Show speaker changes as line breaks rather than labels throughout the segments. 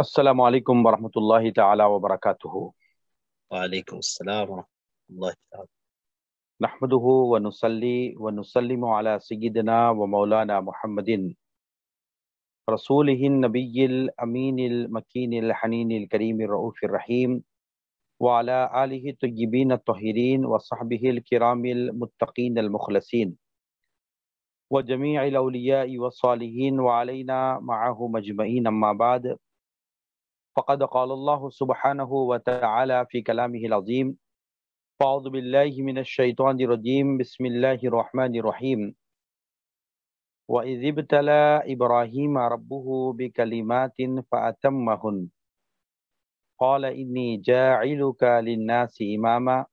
السلام عليكم ورحمة الله تعالى وبركاته وعليكم السلام ورحمة الله تعالى نحمده ونصلي ونسلم على سيدنا ومولانا محمد رسوله النبي الأمين المكين الحنين الكريم الرؤوف الرحيم وعلى آله الطيبين الطهيرين وصحبه الكرام المتقين المخلصين وجميع الأولياء والصالحين وعلينا معه مجمعين أما بعد فقد قال الله سبحانه وتعالى في كلامه العظيم فأعوذ بالله من الشيطان الرجيم بسم الله الرحمن الرحيم وإذ ابتلى إبراهيم ربه بكلمات فأتمهن قال إني جاعلك للناس إماما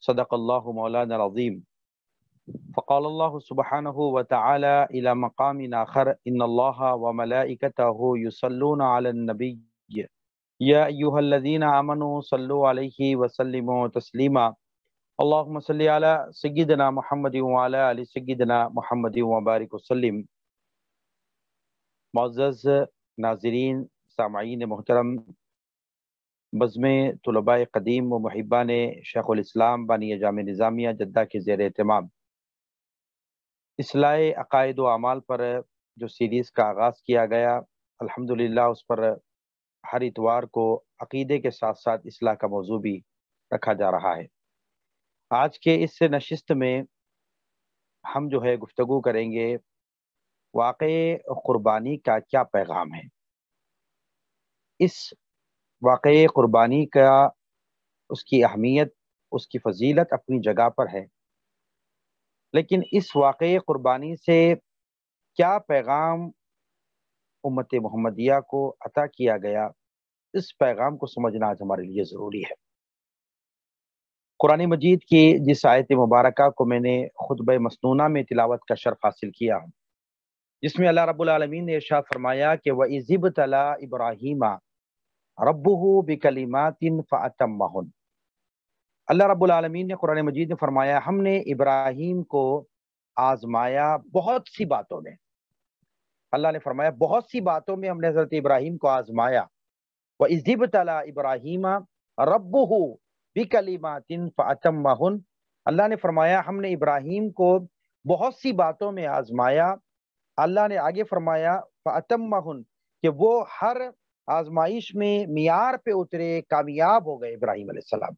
صدق الله مولانا العظيم وتعالى الى مقام اخر ان الله وملائكته يصلون على النبي يا ايها الذين امنوا صلوا عليه وسلموا تسليما اللهم صل على سيدنا محمد وعلى ال سيدنا محمد बारिक وسلم معزز नाज़रीन सामाईन मोहतरम बज़म तलबा कदीम व महबान शेख़ुल इस्लाम बानिया जाम निज़ामिया जद्दा के जेर अहतमाम इसलाह अकायद अमाल पर जो सीरीज़ का आगाज़ किया गया अल्हम्दुलिल्लाह उस पर हर इतवार को अकीदे के साथ साथ इसलाह का मौजू भी रखा जा रहा है आज के इस नशस्त में हम जो है गुफ्तु करेंगे वाक़ क़ुरबानी का क्या पैगाम है इस वाक़ क़ुरबानी का उसकी अहमियत उसकी फजीलत अपनी जगह पर है लेकिन इस वाक़ क़ुरबानी से क्या पैगाम उम्मत मोहम्मदिया को अता किया गया इस पैगाम को समझना आज हमारे लिए ज़रूरी है कुरान मजीद की जिस आयत मुबारक को मैंने खुतब मसनूना में तिलावत का शर्फ हासिल किया जिसमें अल्लाह रबालमीन ने इर्शाद फरमाया कि वह इज़िब तला इब्राहिमा रबू बिकलीमातिन फ़ातम महन अल्लाह रब्बुल आलमीन ने कुरान मजीद ने फरमाया हमने इब्राहिम को आजमाया बहुत सी बातों में अल्लाह ने फरमाया बहुत सी बातों में हमने हजरत इब्राहिम को आजमाया व इजिब तला इब्राहिम रब बिकलीमातिन फ़ातमहन अल्लाह ने फरमाया हमने इब्राहिम को बहुत सी बातों में आजमाया अल्लाह ने आगे फरमाया फ़ातमहन कि वो हर आजमाइश में मीयार पे उतरे कामयाब हो गए इब्राहिम सलाम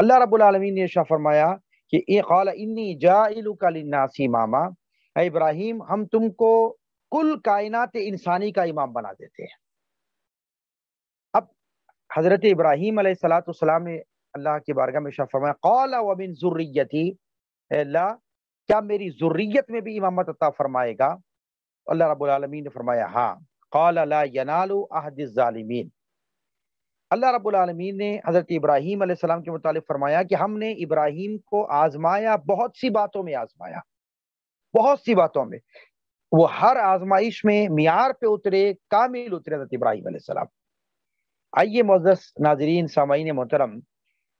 अल्लाह रबालमीन ने शाह फरमाया कि कला इन्नी जासी मामा इब्राहिम हम तुमको कुल कायनात इंसानी का इमाम बना देते हैं अब हज़रत इब्राहिम सलाम ने अल्लाह की बारगाह में शाह फरमाया कौला वमिन ज़ुर्रियती अल्लाह क्या मेरी ज़ुर्रियत में भी इमामत अता फरमाएगा अल्लाह रबालमीन ने फरमाया हाँ कौला ला यनालु अहदिन अल्लाह रबालमीन ने हज़रत इब्राहीम आसमाम के मुतालिक फरमाया कि हमने इब्राहीम को आजमाया बहुत सी बातों में आजमाया बहुत सी बातों में वो हर आजमाइश में मीर पे उतरे कामिल उतरे हज़रत इब्राहीम आइए मोजस नाजरीन सामीन मोहतरम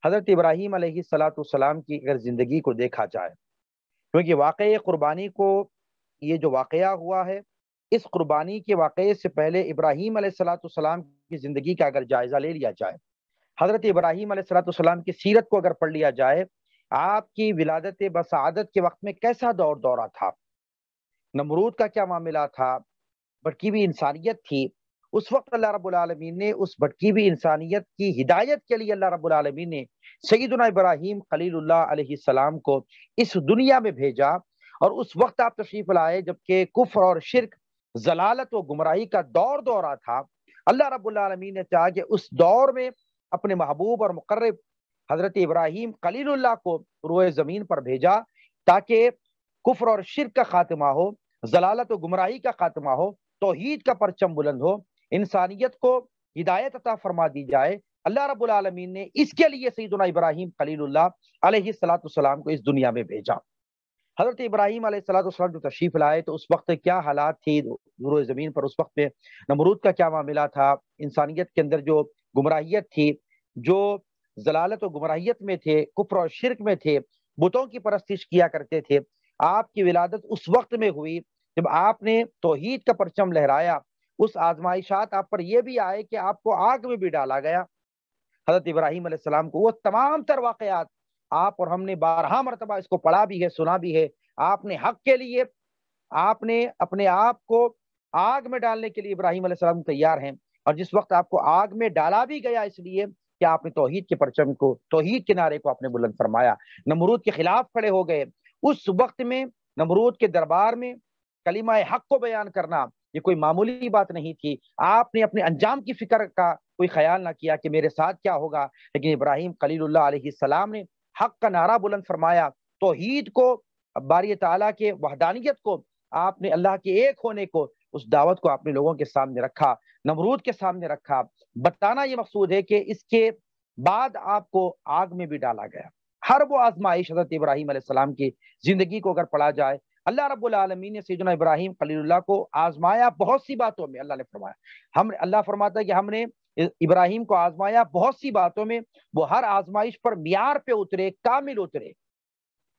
हज़रत इब्राहीम सलातम की अगर ज़िंदगी को देखा जाए क्योंकि वाक़ क़ुरबानी को ये जो वाक़ हुआ है इस कुरबानी के वाक़े से पहले इब्राहिम सलातम की ज़िंदगी का अगर जायज़ा ले लिया जाए हज़रत इब्राहिम सलाम की सीरत को अगर पढ़ लिया जाए आपकी विलादत बसादत के वक्त में कैसा दौर दौरा था नमरूद का क्या मामला था भटकी हुई इंसानियत थी उस वक्त अल्लाह रबालमीन ने उस भटकी हुई इंसानियत की हिदायत के लिए अल्लाह रबालमीन ने सईदना इब्राहिम खलील्लाम को इस दुनिया में भेजा और उस वक्त आप तशरीफ लाए जबकि कुफर और शिरक जलालत व गुमराही का दौर दौरा था अल्लाह रबालमीन ने चाहा कि उस दौर में अपने महबूब और मुकर हज़रत इब्राहिम खलील्ला को रोए ज़मीन पर भेजा ताकि कुफर और शिर का खात्मा हो जलालत गुमराही का खात्मा हो तोहीद का परचम बुलंद हो इंसानियत को हिदायत अता फरमा दी जाए अल्लाह रबालमीन ने इसके लिए सईदना इब्राहिम खलील्ला सलाम को इस दुनिया में भेजा हज़रत इब्राहिम सलाम जो तशरीफ़ लाए तो उस वक्त क्या हालात थी दूर ज़मीन पर उस वक्त में नमरूद का क्या मामला था इंसानियत के अंदर जो गुमराहियत थी जो जलालत और गुमराहियत में थे कुफर और शिरक में थे बुतों की परस्तिश किया करते थे आपकी विलादत उस वक्त में हुई जब आपने तोहहीद का परचम लहराया उस आजमाइशात आप पर यह भी आए कि आपको आग में भी डाला गया हजरत इब्राहिम को वह तमाम तर वाकयात आप और हमने बारहा मरतबा इसको पढ़ा भी है सुना भी है आपने हक के लिए आपने अपने आप को आग में डालने के लिए इब्राहिम तैयार हैं और जिस वक्त आपको आग में डाला भी गया इसलिए कि आपने तोहहीद के परचम को तोहहीद के नारे को आपने बुलंद फरमाया नमरूद के खिलाफ खड़े हो गए उस वक्त में नमरूद के दरबार में कलीमा हक को बयान करना ये कोई मामूली बात नहीं थी आपने अपने अंजाम की फिक्र का कोई ख्याल ना किया कि मेरे साथ क्या होगा लेकिन इब्राहिम खलील सलाम ने हक का नारा बुलंद फरमाया तोहीद को बारी ताला के वहदानियत को आपने अल्लाह के एक होने को उस दावत को आपने लोगों के सामने रखा नमरूद के सामने रखा बताना ये मकसूद है कि इसके बाद आपको आग में भी डाला गया हर वो आजमाइश हजरत इब्राहिम सलाम की जिंदगी को अगर पढ़ा जाए अल्लाह रबालमीन ने सीजन इब्राहिम खलील्ला को आजमाया बहुत सी बातों में अल्लाह ने फरमाया हम अल्लाह फरमाता है कि हमने इब्राहिम को आजमाया बहुत सी बातों में वो हर आजमाइश पर मीर पे उतरे कामिल उतरे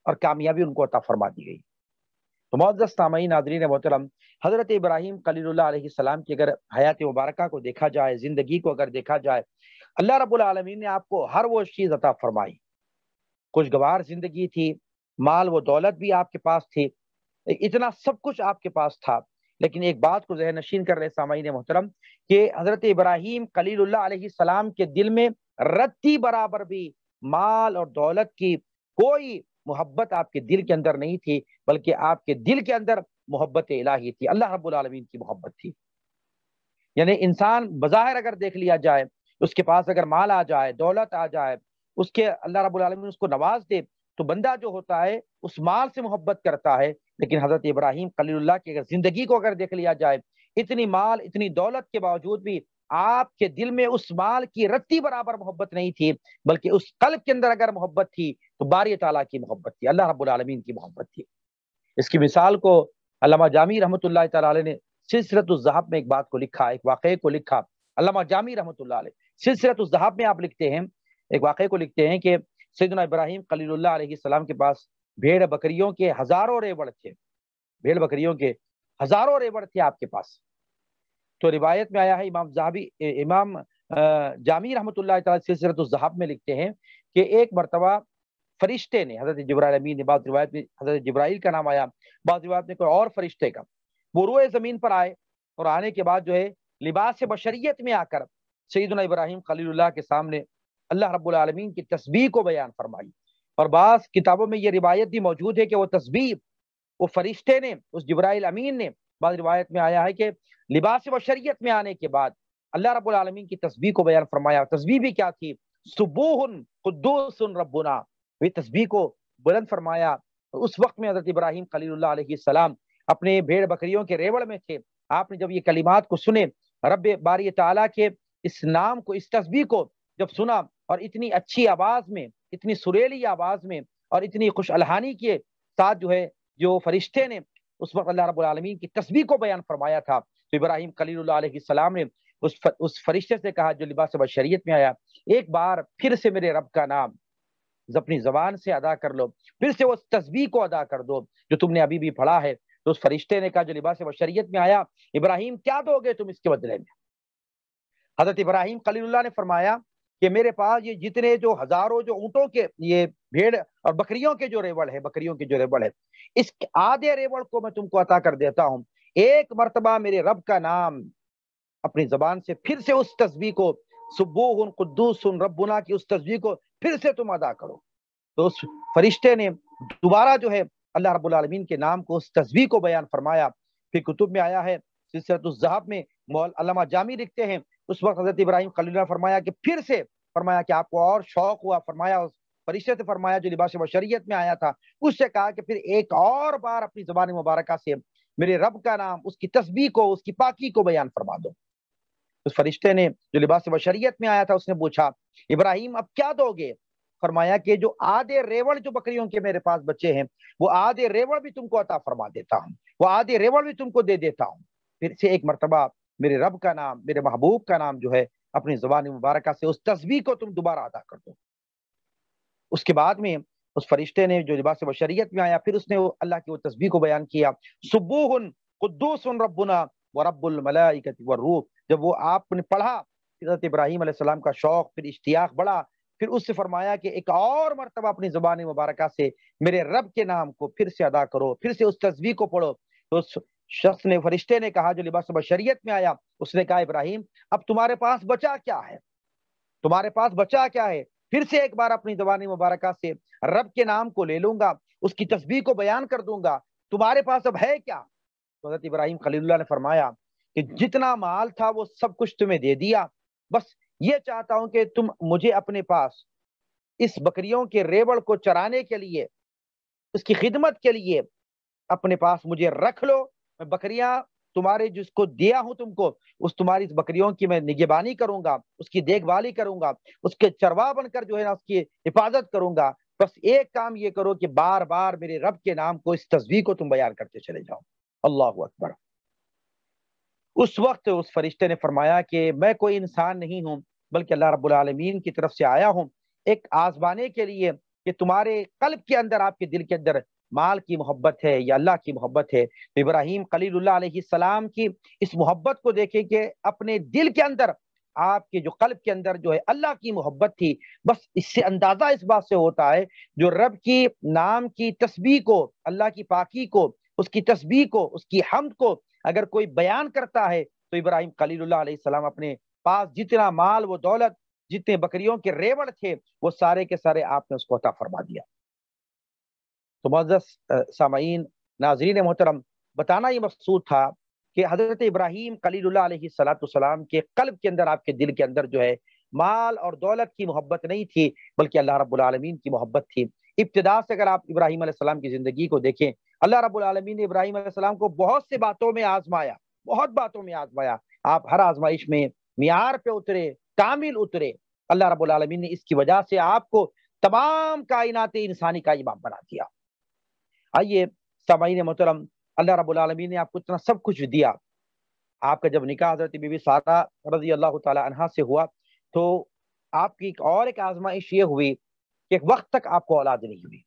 और कामयाबी उनको अता फरमा दी गई तो मोजस सामयी नादरीन मोहतरम हज़रत इब्राहिम कलीसम की अगर हयात मुबारक को देखा जाए ज़िंदगी को अगर देखा जाए अल्लाह रबालमीन ने आपको हर वो चीज़ अता फरमाई खुशगवार ज़िंदगी थी माल व दौलत भी आपके पास थी इतना सब कुछ आपके पास था लेकिन एक बात को जहन नशीन कर रहे सामाइन मोहतरम कि हजरत इब्राहिम कलील्लाम के दिल में रत्ती बराबर भी माल और दौलत की कोई मोहब्बत आपके दिल के अंदर नहीं थी बल्कि आपके दिल के अंदर मोहब्बत इलाही थी अल्लाह रबालमीन की मोहब्बत थी यानी इंसान बाहर अगर देख लिया जाए उसके पास अगर माल आ जाए दौलत आ जाए उसके अल्लाह रबालमीन उसको नवाज दे तो बंदा जो होता है उस माल से मोहब्बत करता है लेकिन हजरत इब्राहिम खलील्ला की अगर जिंदगी को अगर देख लिया जाए इतनी माल इतनी दौलत के बावजूद भी आपके दिल में उस माल की रत्ती बराबर मोहब्बत नहीं थी बल्कि उस कल्ब के अंदर अगर मोहब्बत थी तो बारी तला की मोहब्बत थी अल्लाह रबालमीन की मोहब्बत थी इसकी मिसाल को अलामा जामी रहमत ने सिलसिलतजहाब में एक बात को लिखा एक वाक़े को लिखा अलामा जामी रहमत सिलसिलतजहाब में आप लिखते हैं एक वाक़े को लिखते हैं कि सैदना इब्राहिम खलील्ला के पास भेड़ बकरियों के हजारों रेवड़ थे भेड़ बकरियों के हजारों रेवड़ थे आपके पास तो रिवायत में आया है इमाम जहाबी इमाम जामी रहमत सिलसिलतजहाब में लिखते हैं कि एक मरतबा फरिश्ते ने हजरत जब्राइल अमीन ने बाद रिवायत में हजरत जब्राइल का नाम आया बाद रिवायत में कोई और फरिश्ते का वो रोए ज़मीन पर आए और आने के बाद जो है लिबास बशरीत में आकर सईदना इब्राहिम खलील के सामने अल्लाह रबालमीन की तस्वीर को बयान फरमाई और बास किताबों में ये रिवायत भी मौजूद है कि वो तस्वीर वो फरिश्ते ने उस जब्राइल अमीन ने बाद रिवायत में आया है कि लिबास व शरीयत में आने के बाद अल्लाह रब्बुल आलमीन की तस्वीर को बयान फरमाया तस्वीर भी क्या थी सुबूहन खुदूसन रबुना वे तो तस्वीर को बुलंद फरमाया तो उस वक्त में हजरत इब्राहिम खलील्लाम अपने भेड़ बकरियों के रेवड़ में थे आपने जब ये कलिमात को सुने रब बारी ताला के इस नाम को इस तस्वीर को जब सुना और इतनी अच्छी आवाज में इतनी सुरेली आवाज में और इतनी खुश अलहानी के साथ जो है जो फरिश्ते ने उस वक्त अल्लाह रबालमीन की तस्वीर को बयान फरमाया था तो इब्राहिम सलाम ने उस फर, उस फरिश्ते से कहा जो लिबास शरीयत में आया एक बार फिर से मेरे रब का नाम अपनी जबान से अदा कर लो फिर से वो तस्वीर को अदा कर दो जो तुमने अभी भी पढ़ा है तो उस फरिश्ते ने कहा जो लिबास शरीयत में आया इब्राहिम क्या दोगे तुम इसके बदले में हजरत इब्राहिम खलील्ला ने फरमाया कि मेरे पास ये जितने जो हजारों जो ऊँटों के ये भेड़ और बकरियों के जो रेवड़ है बकरियों के जो रेवड़ है इस आधे रेवड़ को मैं तुमको अता कर देता हूँ एक मरतबा मेरे रब का नाम अपनी जबान से फिर से उस तस्वीर को सुबूहन कुद्दूसन रबुना की उस तस्वीर को फिर से तुम अदा करो तो उस फरिश्ते ने दोबारा जो है अल्लाह रबालमीन के नाम को उस तस्वीर को बयान फरमाया फिर कुतुब में आया है सिलसिलतुलजहाब में मौल जामी लिखते हैं उस वक्त हजरत इब्राहिम खलील ने फरमाया कि फिर से फरमाया कि आपको और शौक हुआ फरमाया उस फरिश्ते से फरमाया जो लिबास बशरीत में आया था उससे कहा कि फिर एक और बार अपनी जबान मुबारक से मेरे रब का नाम उसकी तस्वीर को उसकी पाकी को बयान फरमा दो उस फरिश्ते ने जो लिबास बशरीत में आया था उसने पूछा इब्राहिम अब क्या दोगे फरमाया कि जो आधे रेवड़ जो बकरियों के मेरे पास बच्चे हैं वो आधे रेवड़ भी तुमको अता फरमा देता हूँ वो आधे रेवड़ भी तुमको दे देता हूँ फिर से एक मरतबा मेरे रब का नाम मेरे महबूब का नाम जो है अपनी जबान मुबारक से उस तस्वीर को तुम दोबारा अदा कर दो उसके बाद में उस फरिश्ते ने जो लिबास बशरीत में आया फिर उसने वो अल्लाह की वो तस्वीर को बयान किया सुबह रबुना व रब्बुल व रूह जब वो आपने पढ़ा हज़रत इब्राहिम सलाम का शौक फिर इश्तियाक बढ़ा फिर उससे फरमाया कि एक और मरतबा अपनी ज़ुबान मुबारक से मेरे रब के नाम को फिर से अदा करो फिर से उस तस्वीर को पढ़ो तो उस शख्स ने फरिश्ते ने कहा जो लिबास शरीयत में आया उसने कहा इब्राहिम अब तुम्हारे पास बचा क्या है तुम्हारे पास बचा क्या है फिर से एक बार अपनी जबान मुबारक से रब के नाम को ले लूंगा उसकी तस्वीर को बयान कर दूंगा तुम्हारे पास अब है क्या तो हजरत इब्राहिम खलील्ला ने फरमाया कि जितना माल था वो सब कुछ तुम्हें दे दिया बस ये चाहता हूं कि तुम मुझे अपने पास इस बकरियों के रेवड़ को चराने के लिए उसकी खिदमत के लिए अपने पास मुझे रख लो मैं बकरियां तुम्हारे जिसको दिया हूं तुमको उस तुम्हारी इस बकरियों की मैं निगेबानी करूंगा उसकी देखभाली करूंगा उसके चरवा बनकर जो है ना उसकी हिफाजत करूंगा बस एक काम ये करो कि बार बार मेरे रब के नाम को इस तस्वीर को तुम बयान करते चले जाओ अल्लाह अकबर उस वक्त उस फरिश्ते ने फरमाया कि मैं कोई इंसान नहीं हूँ बल्कि अल्लाह रबालमीन की तरफ से आया हूँ एक आजमाने के लिए कि तुम्हारे कल्ब के अंदर आपके दिल के अंदर माल की मोहब्बत है या अल्लाह की मोहब्बत है तो इब्राहिम सलाम की इस मोहब्बत को देखें कि अपने दिल के अंदर आपके जो कल्ब के अंदर जो है अल्लाह की मोहब्बत थी बस इससे अंदाज़ा इस बात से होता है जो रब की नाम की तस्बी को अल्लाह की पाकि को उसकी तस्बी को उसकी हमद को अगर कोई बयान करता है तो इब्राहिम सलाम अपने पास जितना माल वो दौलत जितने बकरियों के रेवड़ थे वो सारे के सारे आपने उसको अता फरमा दिया तो मज़स सामीन नाजरीन मोहतरम बताना ये मकसूद था कि हज़रत इब्राहिम कलीसलाम के कल्ब के अंदर आपके दिल के अंदर जो है माल और दौलत की मोहब्बत नहीं थी बल्कि अल्लाह रबालमीन की मोहब्बत थी इब्तदा से अगर आप इब्राहिम की ज़िंदगी को देखें अल्लाह रबालमीन ने इब्राहिम सलाम को बहुत से बातों में आजमाया बहुत बातों में आजमाया आप हर आजमाइश में मीर पे उतरे कामिल उतरे अल्लाह रबालमीन ने इसकी वजह से आपको तमाम कायनात इंसानी का इमाम बना दिया आइए सामीन मोहतरम अल्लाह रबालमी ने आपको इतना सब कुछ दिया आपका जब निकाह हजरत बीबी सारा रजी अल्लाह तहा से हुआ तो आपकी एक और एक आजमाइश ये हुई कि एक वक्त तक आपको औलाद नहीं हुई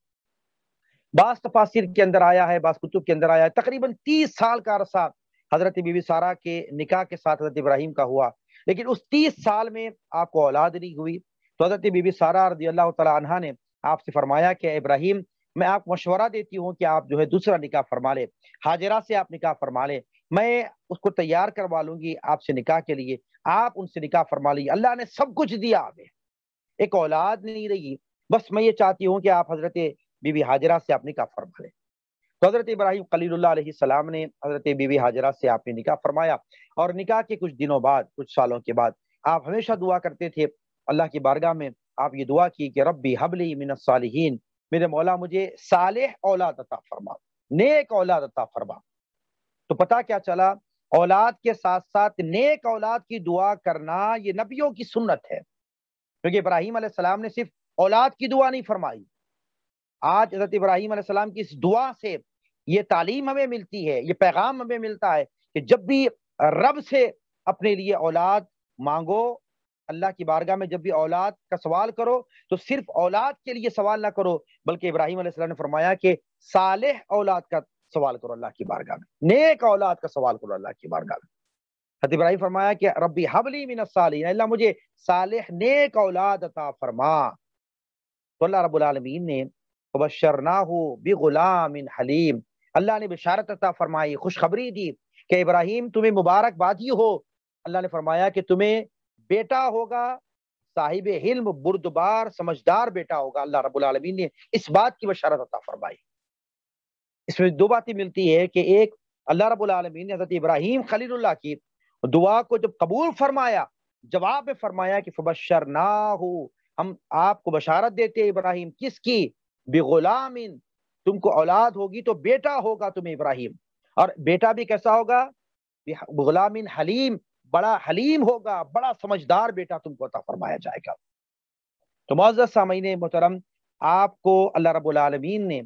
बास तफासिर के अंदर आया है बास कुतुब के अंदर आया है तकरीबन तीस साल का अरसा हजरत बीबी सारा के निकाह के साथ हजरत इब्राहिम का हुआ लेकिन उस तीस साल में आपको औलाद नहीं हुई तो हजरत बीबी सारा रजी अल्लाह तह ने आपसे फरमाया कि इब्राहिम मैं आप मशवरा देती हूँ कि आप जो है दूसरा निकाह फरमा लें हाजरा से आप निकाह फरमा लें मैं उसको तैयार करवा लूंगी आपसे निकाह के लिए आप उनसे निकाह फरमा लीजिए अल्लाह ने सब कुछ दिया हमें एक औलाद नहीं रही बस मैं ये चाहती हूँ कि आप हजरत बीबी हाजरा से आप निकाह फरमा लें तो हज़रत इब्राहिम सलाम ने हज़रत बीबी हाजरा से आपने निकाह फरमाया और निकाह के कुछ दिनों बाद कुछ सालों के बाद आप हमेशा दुआ करते थे अल्लाह की बारगाह में आप ये दुआ की कि रबी हबली मिनसालहन मेरे मौला मुझे साले औलाद अता फरमा नेक औलाद अता फरमा तो पता क्या चला औलाद के साथ साथ नेक औलाद की दुआ करना ये नबियों की सुन्नत है क्योंकि इब्राहिम सलाम ने सिर्फ औलाद की दुआ नहीं फरमाई आज हजरत इब्राहिम सलाम की इस दुआ से ये तालीम हमें मिलती है ये पैगाम हमें मिलता है कि जब भी रब से अपने लिए औलाद मांगो अल्लाह की बारगाह में जब भी औलाद का सवाल करो तो सिर्फ औलाद के लिए सवाल ना करो बल्कि इब्राहिम ने फरमाया कि साले औलाद का सवाल करो अल्लाह की बारगाह में नेक औलाद का सवाल करो अल्लाह की बारगाह में हत इब्राहिम फरमाया कि रबी हबली मिन सालीन अल्लाह मुझे साले नेक औलाद अता फरमा तो अल्लाह रबालमीन ने बशरना हो बे गुलाम हलीम अल्लाह ने बिशारत अता फरमाई खुशखबरी दी कि इब्राहिम तुम्हें मुबारकबाद ही हो अल्लाह ने फरमाया कि तुम्हें बेटा होगा साहिब हिल्म बुर्दबार समझदार बेटा होगा अल्लाह रब्बुल रबालमीन ने इस बात की बशारत अता फरमाई इसमें दो बातें मिलती है कि एक अल्लाह रब्बुल रबालमीन ने हजरत इब्राहिम खलील्ला की दुआ को जब कबूल फरमाया जवाब में फरमाया कि फबशर ना हो हम आपको बशारत देते इब्राहिम किसकी बेगुलामिन तुमको औलाद होगी तो बेटा होगा तुम्हें इब्राहिम और बेटा भी कैसा होगा गुलामिन हलीम बड़ा हलीम होगा बड़ा समझदार बेटा तुमको अता फरमाया जाएगा तो मोजत सामीन मोहतरम आपको अल्लाह रबालमीन ने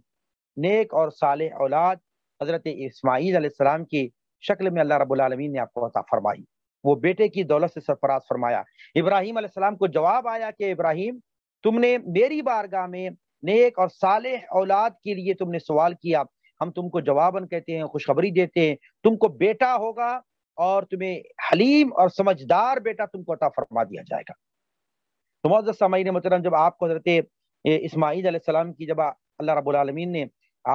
नेक और साल औलाद हज़रत इसमाईलम की शक्ल में अल्लाह रबालमीन ने आपको अता फरमाई वो बेटे की दौलत से सरफराज फरमाया इब्राहिम आसमाम को जवाब आया कि इब्राहिम तुमने मेरी बारगाह में नेक और साल औलाद के लिए तुमने सवाल किया हम तुमको जवाबन कहते हैं खुशखबरी देते हैं तुमको बेटा होगा और तुम्हें हलीम और समझदार बेटा तुमको अता फरमा दिया जाएगा तो मोज़ सामीन मतलब जब आपको हजरत इसमाईल की जब अल्लाह रबालमीन ने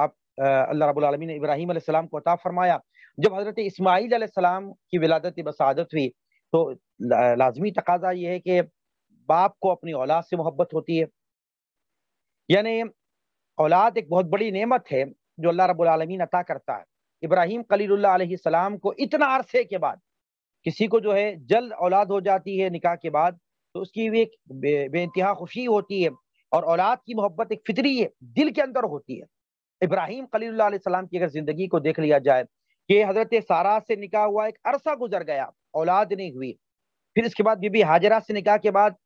आप अल्लाह रबालमीन ने इब्राहिम सलाम को अता फरमाया जब हज़रत इसमाईल सलाम की विलादत बसादत हुई तो लाजमी तकाजा ये है कि बाप को अपनी औलाद से मोहब्बत होती है यानी औलाद एक बहुत बड़ी नेमत है जो अल्लाह रबालमीन अता करता है इब्राहिम कलीसम को इतना अरसे के बाद किसी को जो है जल्द औलाद हो जाती है निकाह के बाद तो उसकी भी एक बेानतहा खुशी होती है और औलाद की मोहब्बत एक फितरी है दिल के अंदर होती है इब्राहिम कलीसम की अगर ज़िंदगी को देख लिया जाए कि हज़रत सारा से निकाह हुआ एक अरसा गुजर गया औलाद नहीं हुई फिर इसके बाद बीबी हाजरा से निकाह के बाद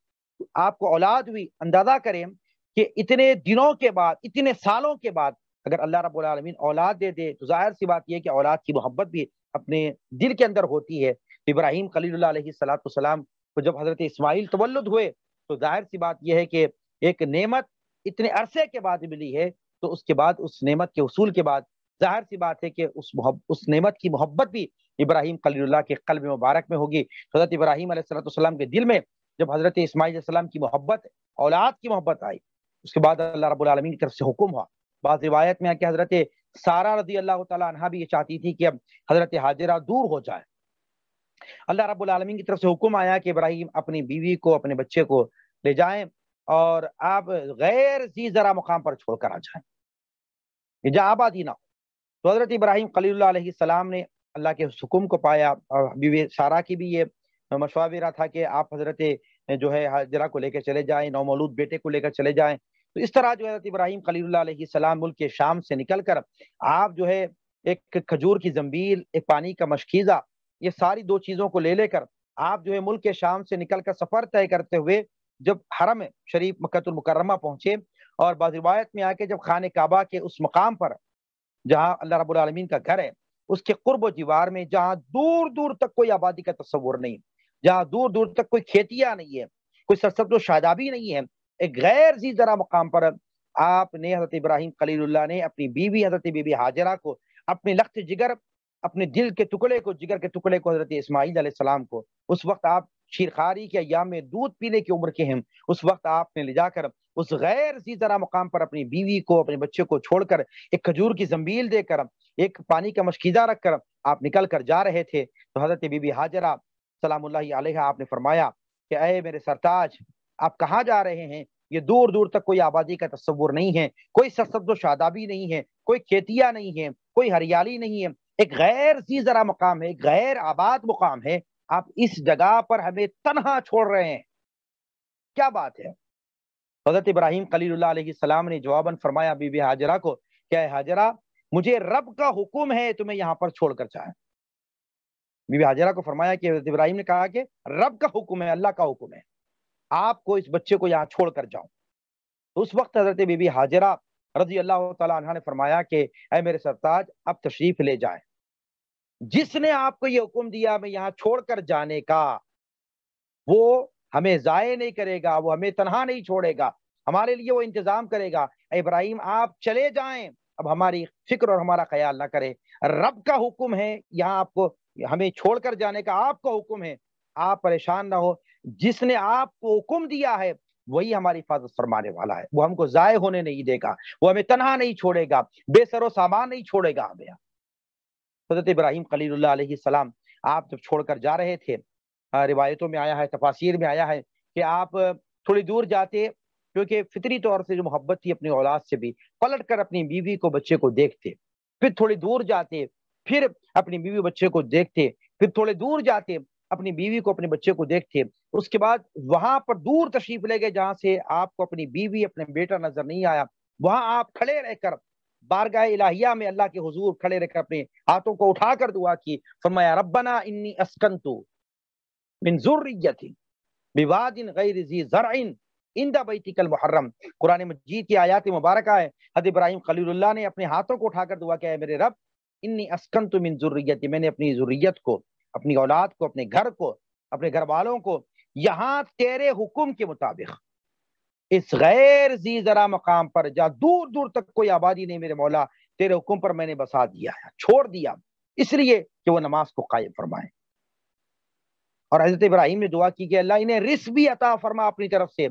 आपको औलाद हुई अंदाजा करें कि इतने दिनों के बाद इतने सालों के बाद अगर अल्लाह रबीन औलाद दे दे तो ज़ाहिर सी बात यह कि औलाद की मोहब्बत भी अपने दिल के अंदर होती है तो इब्राहिम खलीसलाम को जब हज़रत इसमाइल तवल्लुद हुए तो ज़ाहिर सी बात यह है कि एक नेमत इतने अरसे के बाद मिली है तो उसके बाद उस नेमत के उसूल के बाद जाहिर सी बात है कि उस उस नेमत की मोहब्बत भी इब्राहिम खलील्ला के कल्ब मुबारक में होगी तो हज़रत इब्राहिम सलाम के दिल में जब हज़रत इसमाईसम की मोहब्बत औलाद की मोहब्बत आई उसके बाद अल्लाह रबालमीन की तरफ से हुक्म हुआ बाद रिवायत में आके कि हजरत सारा रजी अल्लाह तहा भी ये चाहती थी कि अब हजरत हाजिरा दूर हो जाए अल्लाह रबालमीन की तरफ से हुक्म आया कि इब्राहिम अपनी बीवी को अपने बच्चे को ले जाए और आप गैर जी जरा मुकाम पर छोड़कर आ जाए जहाँ आबादी ना हो तो हजरत इब्राहिम खलीसम ने अल्लाह के हुक्म को पाया और बीवी सारा की भी ये रहा था कि आप हजरत जो है हाजरा को लेकर चले जाए नौमौलूद बेटे को लेकर चले जाएं तो इस तरह जो है इब्राहिम खलीसलाम मुल्क के शाम से निकल कर आप जो है एक खजूर की जम्बील एक पानी का मशखीज़ा ये सारी दो चीज़ों को ले लेकर आप जो है मुल्क के शाम से निकल कर सफ़र तय करते हुए जब हरम शरीफ मकतुलमकरमा पहुंचे और बाजरवायत में आके जब खान काबा के उस मकाम पर जहाँ अल्लाह रबालमीन का घर है उसके कुर्ब दीवार में जहाँ दूर दूर तक कोई आबादी का तस्वुर नहीं जहाँ दूर दूर तक कोई खेतियाँ नहीं है कोई सरसब्द शादाबी नहीं है एक गैर जी जरा मुकाम पर आपने हजरत इब्राहिम खलील्ला ने अपनी बीवी हजरत बीबी हाजरा को अपने लख्त जिगर अपने दिल के टुकड़े को जिगर के टुकड़े को हजरत इसमाईल को उस वक्त आप शीरखारी के अयाम में दूध पीने की उम्र के हैं उस वक्त आपने ले जाकर उस गैर सी जरा मुकाम पर अपनी बीवी को अपने बच्चे को छोड़कर एक खजूर की जमील देकर एक पानी का मशकीजा रखकर आप निकल कर जा रहे थे तो हजरत बीबी हाजरा सलाम आपने फरमाया कि अरे मेरे सरताज आप कहाँ जा रहे हैं ये दूर दूर तक कोई आबादी का तस्वुर नहीं है कोई ससब्द शादाबी नहीं है कोई खेतिया नहीं है कोई हरियाली नहीं है एक गैर सी जरा मुकाम है गैर आबाद मुकाम है आप इस जगह पर हमें तनहा छोड़ रहे हैं क्या बात है हजरत इब्राहिम कलीसम ने जवाबन फरमाया बीबी हाजरा को क्या है हाजरा मुझे रब का हुक्म है तुम्हें यहाँ पर छोड़कर जाए बीबी हाजरा को फरमाया कि हजरत इब्राहिम ने कहा कि रब का हुक्म है अल्लाह का हुक्म है आपको इस बच्चे को यहाँ छोड़ कर जाओ तो उस वक्त हजरत बीबी हाजरा रजी अल्लाह तला ने फरमाया कि अः मेरे सरताज अब तशरीफ ले जाए जिसने आपको ये हुक्म दिया मैं यहाँ छोड़ कर जाने का वो हमें ज़ाय नहीं करेगा वो हमें तनहा नहीं छोड़ेगा हमारे लिए वो इंतज़ाम करेगा इब्राहिम आप चले जाएं अब हमारी फिक्र और हमारा ख्याल ना करे रब का हुक्म है यहाँ आपको हमें छोड़कर जाने का आपका हुक्म है आप परेशान ना हो जिसने आपको हुक्म दिया है वही हमारी हिफाजत फरमाने वाला है वो हमको जाय होने नहीं देगा वो हमें तनहा नहीं छोड़ेगा बेसरो सामान नहीं छोड़ेगा हमें हजरत इब्राहिम खलीसलाम आप जब छोड़कर जा रहे थे हाँ, रिवायतों में आया है तफासिर में आया है कि आप थोड़ी दूर जाते क्योंकि फितरी तौर से जो मोहब्बत थी अपनी औलाद से भी पलट कर अपनी बीवी को बच्चे को देखते फिर थोड़ी दूर जाते फिर अपनी बीवी बच्चे को देखते फिर थोड़े दूर जाते अपनी बीवी को अपने बच्चे को देखते उसके बाद वहां पर दूर तशरीफ ले गए जहां से आपको अपनी बीवी अपने बेटा नजर नहीं आया वहां आप खड़े रहकर बारगाह इलाहिया में अल्लाह के हुजूर खड़े रहकर अपने हाथों को उठाकर दुआ की फरमाया रब्बना इन्नी अस्कंतु मिन जुर्रियति बिवादिन गैर जी जरइन इंदा बैतिकल मुहर्रम कुरान मजीद की आयात मुबारक है हद इब्राहिम खलील्ला ने अपने हाथों को उठाकर दुआ किया मेरे रब इन्नी अस्कंतु मिन जुर्रियति मैंने अपनी जुर्रियत को अपनी औलाद को अपने घर को अपने घर वालों को यहाँ तेरे हुक्म के मुताबिक इस गैर जी जरा मकाम पर जा दूर दूर तक कोई आबादी नहीं मेरे मौला तेरे हुक्म पर मैंने बसा दिया है छोड़ दिया इसलिए कि वो नमाज को कायम फरमाए और हजरत इब्राहिम ने दुआ की कि अल्लाह इन्हें रिस भी अता फरमा अपनी तरफ से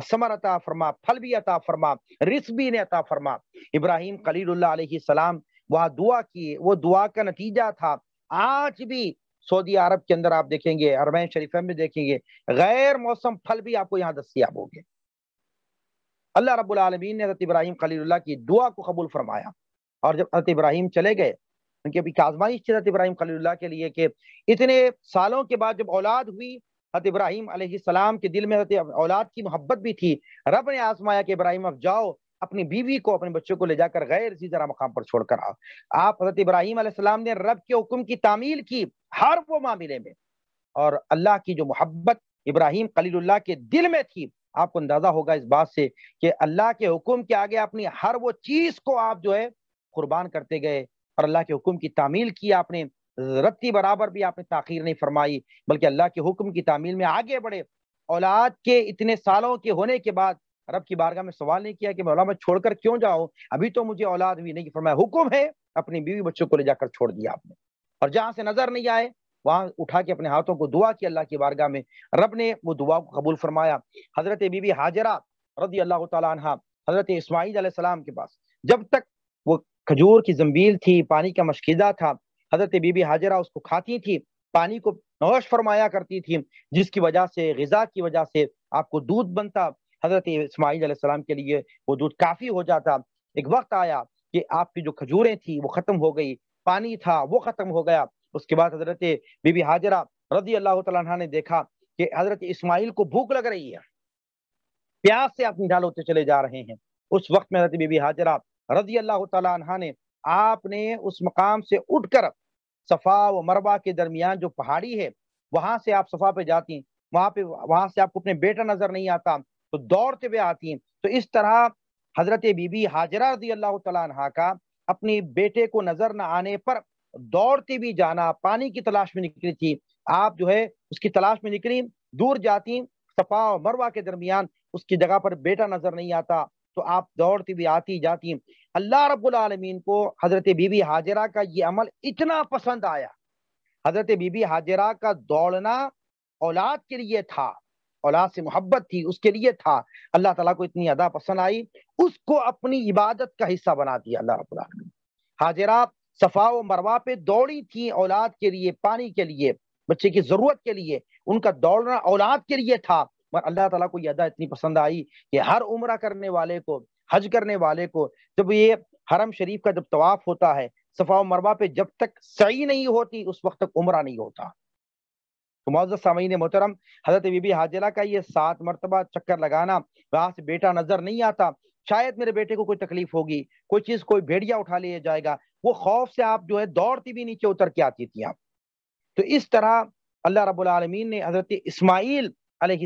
असमर अता फरमा फल भी अता फरमा रिस भी इन्हें अता फरमा इब्राहिम खलील सलाम वहाँ दुआ किए वो दुआ का नतीजा था आज भी सऊदी अरब के अंदर आप देखेंगे अरबैन शरीफ में देखेंगे गैर मौसम फल भी आपको यहाँ दस्तियाब होंगे अल्लाह रब्बुल आलमीन ने हजरत इब्राहिम खलील्ला की दुआ को कबूल फरमाया और जब हजरत इब्राहिम चले गए उनकी अभी आजमाइश थी हजरत इब्राहिम खलील्ला के लिए कि इतने सालों के बाद जब औलाद हुई हजरत इब्राहिम के दिल में हजरत औलाद की मोहब्बत भी थी रब ने आजमाया कि इब्राहिम अब जाओ अपनी बीवी को अपने बच्चों को ले जाकर गैर जरा मकाम पर छोड़कर आओ आप हजरत इब्राहिम आसमाम ने रब के हुक्म की तामील की हर वो मामले में और अल्लाह की जो मोहब्बत इब्राहिम खलील्ला के दिल में थी आपको अंदाजा होगा इस बात से कि अल्लाह के हुक्म के आगे अपनी हर वो चीज़ को आप जो है कुर्बान करते गए और अल्लाह के हुक्म की तामील की आपने रत्ती बराबर भी आपने ताखीर नहीं फरमाई बल्कि अल्लाह के हुक्म की तामील में आगे बढ़े औलाद के इतने सालों के होने के बाद रब की बारगाह में सवाल नहीं किया कि मौला मैं छोड़कर क्यों जाओ अभी तो मुझे औलाद भी नहीं फरमाया हुक्म है अपनी बीवी बच्चों को ले जाकर छोड़ दिया आपने और जहां से नजर नहीं आए वहां उठा के अपने हाथों को दुआ की अल्लाह की बारगाह में रब ने वो दुआ को कबूल फरमाया हजरत बीबी हाजरा रदी अल्लाह तहा हजरत इसमाईल सलाम के पास जब तक वो खजूर की जम्बील थी पानी का मशकीदा था हजरत बीबी हाजरा उसको खाती थी पानी को नोश फरमाया करती थी जिसकी वजह से गजा की वजह से आपको दूध बनता हज़रत इसमाइल सलाम के लिए वो दूध काफ़ी हो जाता एक वक्त आया कि आपकी जो खजूरें थी वो ख़त्म हो गई पानी था वो ख़त्म हो गया उसके बाद हज़रत बीबी हाजरा रदी अल्लाह तला ने देखा कि हज़रत इसमाइल को भूख लग रही है प्यास से आप निढाल होते चले जा रहे हैं उस वक्त में हज़रत बीबी हाजरा रदी अल्लाह तला ने आपने उस मकाम से उठकर सफ़ा व मरबा के दरमियान जो पहाड़ी है वहां से आप सफ़ा पे जाती वहां पे वहां से आपको अपने बेटा नज़र नहीं आता तो दौड़ते हुए आती हैं तो इस तरह हजरत बीबी हाजरा रजी अल्लाह तला का अपने बेटे को नजर न आने पर दौड़ते भी जाना पानी की तलाश में निकली थी आप जो है उसकी तलाश में निकली दूर जाती सफा और मरवा के दरमियान उसकी जगह पर बेटा नजर नहीं आता तो आप दौड़ती भी आती जाती अल्लाह रब्बुल को हजरत बीबी हाजरा का ये अमल इतना पसंद आया हजरत बीबी हाजरा का दौड़ना औलाद के लिए था औलाद से मोहब्बत थी उसके लिए था अल्लाह तला को इतनी अदा पसंद आई उसको अपनी इबादत का हिस्सा बना दिया अल्लाह रब्बुल हाजिरा सफा व मरवा पे दौड़ी थी औलाद के लिए पानी के लिए बच्चे की जरूरत के लिए उनका दौड़ना औलाद के लिए था मगर अल्लाह तला को यह अदा इतनी पसंद आई कि हर उम्र करने वाले को हज करने वाले को जब ये हरम शरीफ का जब तवाफ होता है सफा व मरवा पे जब तक सही नहीं होती उस वक्त तक उम्र नहीं होता तो मुआवजा सामीन मोहतरम हजरत बीबी हाजिला का ये सात मरतबा चक्कर लगाना वहां से बेटा नजर नहीं आता शायद मेरे बेटे को कोई तकलीफ होगी कोई चीज कोई भेड़िया उठा लिया जाएगा वो खौफ से आप जो है दौड़ती भी नीचे उतर के आती थी आप तो इस तरह अल्लाह रब्बुल ने हजरत इस्माईल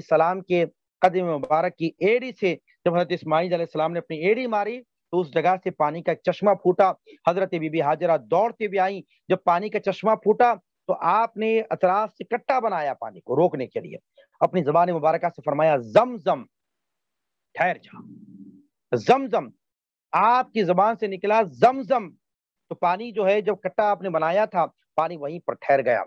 सलाम के कदम मुबारक की एड़ी से जब हजरत इस्माईल सलाम ने अपनी एड़ी मारी तो उस जगह से पानी का चश्मा फूटा हजरत बीबी हाजरा दौड़ती भी आई जब पानी का चश्मा फूटा तो आपने अतराफ से कट्टा बनाया पानी को रोकने के लिए अपनी जबान मुबारक से फरमाया जम जम ठहर जा जम जम आपकी जबान से निकला जम जम तो पानी जो है जब कट्टा आपने बनाया था पानी वहीं पर ठहर गया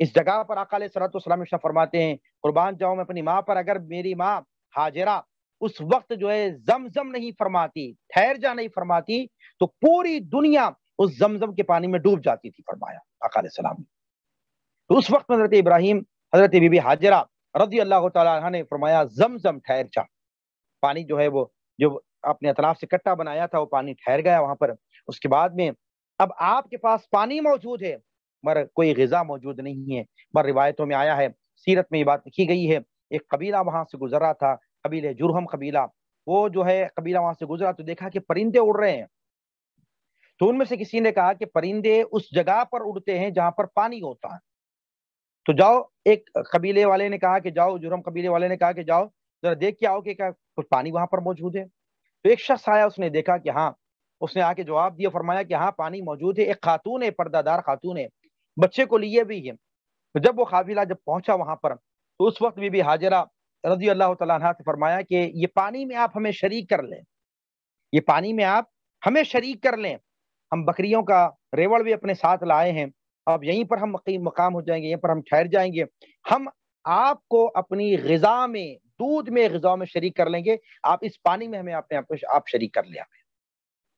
इस जगह पर अकाल सलाम फरमाते हैं कुर्बान जाओ मैं अपनी माँ पर अगर मेरी माँ हाजिरा उस वक्त जो है जमजम नहीं फरमाती ठहर जा नहीं फरमाती तो पूरी दुनिया उस जमजम के पानी में डूब जाती थी फरमाया अकाल सलाम ने तो उस वक्त हजरत इब्राहिम हजरत बीबी हाजरा रजी अल्लाह तह ने फरमाया जम जम ठहर जा पानी जो है वो जो अपने अतराफ से कट्टा बनाया था वो पानी ठहर गया वहां पर उसके बाद में अब आपके पास पानी मौजूद है मगर कोई गजा मौजूद नहीं है मगर रिवायतों में आया है सीरत में ये बात लिखी गई है एक कबीला वहां से गुजर रहा था कबीले जुरहम कबीला वो जो है कबीला वहां से गुजरा तो देखा कि परिंदे उड़ रहे हैं तो उनमें से किसी ने कहा कि परिंदे उस जगह पर उड़ते हैं जहां पर पानी होता है तो जाओ एक कबीले वाले ने कहा कि जाओ जुर्म कबीले वाले ने कहा कि जाओ जरा देख के आओ कि क्या कुछ पानी वहां पर मौजूद है तो एक शख्स आया उसने देखा कि हाँ उसने आके जवाब दिया फरमाया कि हाँ पानी मौजूद है एक खातून है पर्दादार खातून है बच्चे को लिए भी है तो जब वो काफिला जब पहुंचा वहां पर तो उस वक्त भी, भी हाजरा रजी अल्लाह तला से फरमाया कि ये पानी में आप हमें शरीक कर लें ये पानी में आप हमें शरीक कर लें हम बकरियों का रेवड़ भी अपने साथ लाए हैं अब यहीं पर हम मकाम हो जाएंगे यहीं पर हम ठहर जाएंगे हम आपको अपनी गजा में दूध में गजा में शरीक कर लेंगे आप इस पानी में हमें आपने आप आप शरीक कर लिया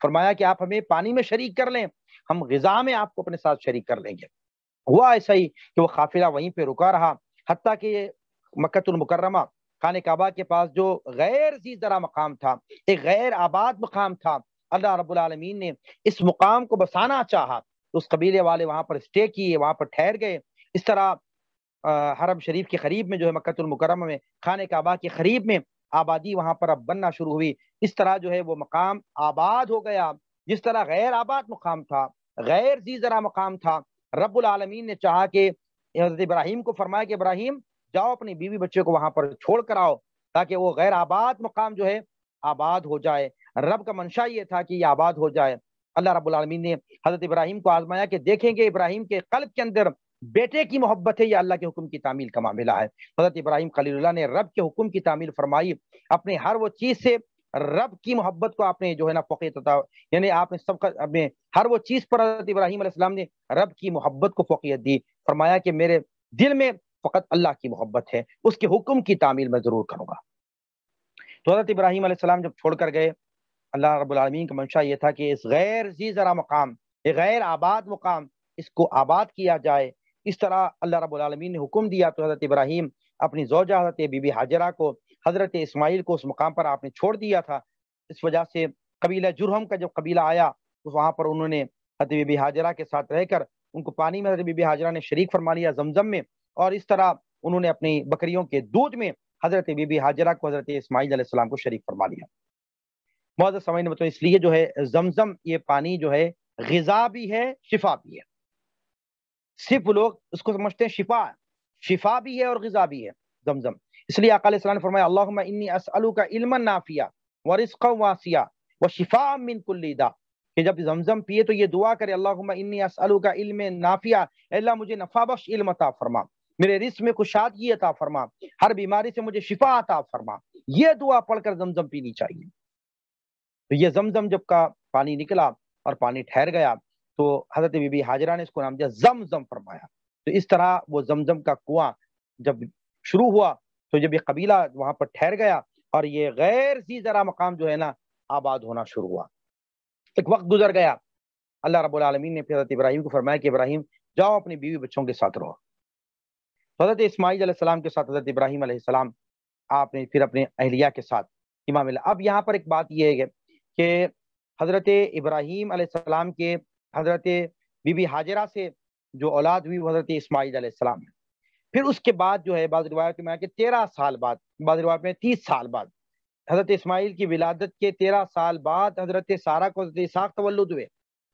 फरमाया कि आप हमें पानी में शरीक कर लें हम गजा में आपको अपने साथ शरीक कर लेंगे हुआ ऐसा ही कि वह काफिला वहीं पर रुका रहा हती कि मक्तुलमकरमा खान काबा के पास जो गैर जी जरा मकाम था एक गैर आबाद मकाम था अल्लाह रबालमीन ने इस मुकाम को बसाना चाहा तो उस कबीले वाले वहाँ पर स्टे किए वहाँ पर ठहर गए इस तरह हरम शरीफ के करीब में जो है मक्तुलमकरम में खान काबा के करीब में आबादी वहाँ पर अब बनना शुरू हुई इस तरह जो है वो मकाम आबाद हो गया जिस तरह गैर आबाद मकाम था गैर जी जरा मकाम था रबालमीन ने चाह के हजरत इब्राहिम को फरमाया कि इब्राहिम जाओ अपनी बीवी बच्चे को वहाँ पर छोड़ कर आओ ताकि वो गैर आबाद मकाम जो है आबाद हो जाए रब का मंशा ये था कि ये आबाद हो जाए अल्लाह रबालमीन ने हज़रत इब्राहिम को आजमाया कि देखेंगे इब्राहिम के कल्ब के अंदर बेटे की मोहब्बत है या अल्लाह के हुक्म की तामील का मामला है हज़रत इब्राहिम खलील्ला ने रब के हुक्म की तामील फरमाई अपने हर वो चीज़ से रब की मोहब्बत को आपने जो है ना फ़ोकियत अता यानी आपने सबका अपने हर वो चीज़ पर हज़रत इब्राहिम ने रब की मोहब्बत को फ़ोकियत दी फरमाया कि मेरे दिल में फ़कत अल्लाह की मोहब्बत है उसके हुक्म की तामील मैं ज़रूर करूँगा तो हज़रत इब्राहिम जब छोड़ कर गए अल्लाह रबालमीन का मंशा ये था कि इस गैर जी ज़रा मकाम ये गैर आबाद मुकाम इसको आबाद किया जाए इस तरह अल्लाह रबालमीन ने हुक्म दिया तो हज़रत इब्राहिम अपनी जोजा हज़रत बीबी हाजरा को हज़रत इसमाइल को उस मुकाम पर आपने छोड़ दिया था इस वजह से कबीला जुरहम का जब कबीला आया तो वहाँ पर उन्होंने हज़रत बीबी हाजरा के साथ रहकर उनको पानी में हज़रत बीबी हाजरा ने शरीक फरमा लिया जमजम में और इस तरह उन्होंने अपनी बकरियों के दूध में हज़रत बीबी हाजरा को हज़रत इसमाइल को शरीक फरमा लिया मोहद समझने मतलब इसलिए जो है जमजम ये पानी जो है गजा भी है शिफा भी है सिर्फ लोग उसको समझते हैं शिफा शिफा भी है और गजा भी है जमजम इसलिए अकाल ने फरमाया का नाफिया व वासिया व शिफा मिन कुल्लीदा कि जब जमजम पिए तो ये दुआ करे अल्लाह इन्नी का इल्म नाफिया अल्लाह मुझे नफाबश इल्म अता फरमा मेरे रिस में खुशादगी अता फरमा हर बीमारी से मुझे शिफा अता फरमा ये दुआ पढ़कर जमजम पीनी चाहिए तो ये जमजम जब का पानी निकला और पानी ठहर गया तो हजरत बीबी हाजरा ने इसको नाम दिया जमजम फरमाया तो इस तरह वो जमजम का कुआं जब शुरू हुआ तो जब ये कबीला वहां पर ठहर गया और ये गैर सी जरा मकाम जो है ना आबाद होना शुरू हुआ एक वक्त गुजर गया अल्लाह रब्बुल आलमीन ने हजरत इब्राहिम को फरमाया कि इब्राहिम जाओ अपनी बीवी बच्चों के साथ रहो तो हजरत इसमाईल के साथ हजरत इब्राहिम आपने फिर अपने अहलिया के साथ इमाम अब यहाँ पर एक बात यह है कि हज़रत इब्राहीम आसमाम के हज़रत बीबी हाजरा से जो औलाद हुई हज़रत इसमाईल आसमाम है फिर उसके बाद जो है बाद रिवायत में आके तेरह साल बाद बाद रिवायत में तीस साल बाद हज़रत इसमाइल की विलादत के तेरह साल बाद हज़रत सारा को हज़रत इसाक तवल्लुद हुए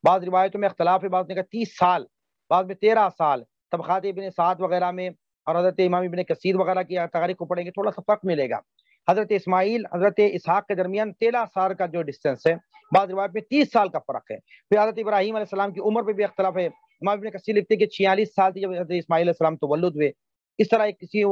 बाद रिवायतों में अख्तलाफ है बाद ने कहा तीस साल बाद में तेरह साल तबक़ात इबन सात वगैरह में और हज़रत इमाम इबन कसीद वगैरह की तारीख को पढ़ेंगे थोड़ा सा फ़र्क मिलेगा हजरत इसमाइल हजरत इसहाक के दरमियान तेरह साल का जो डिस्टेंस है बाद रिवायत में तीस साल का फर्क है फिर हजरत इब्राहिम की उम्र पर भी अख्तलाफ है इमाम ने कसीर लिखते कि छियालीस साल थी जब हजरत इसमाइल वल्लुद हुए इस तरह किसी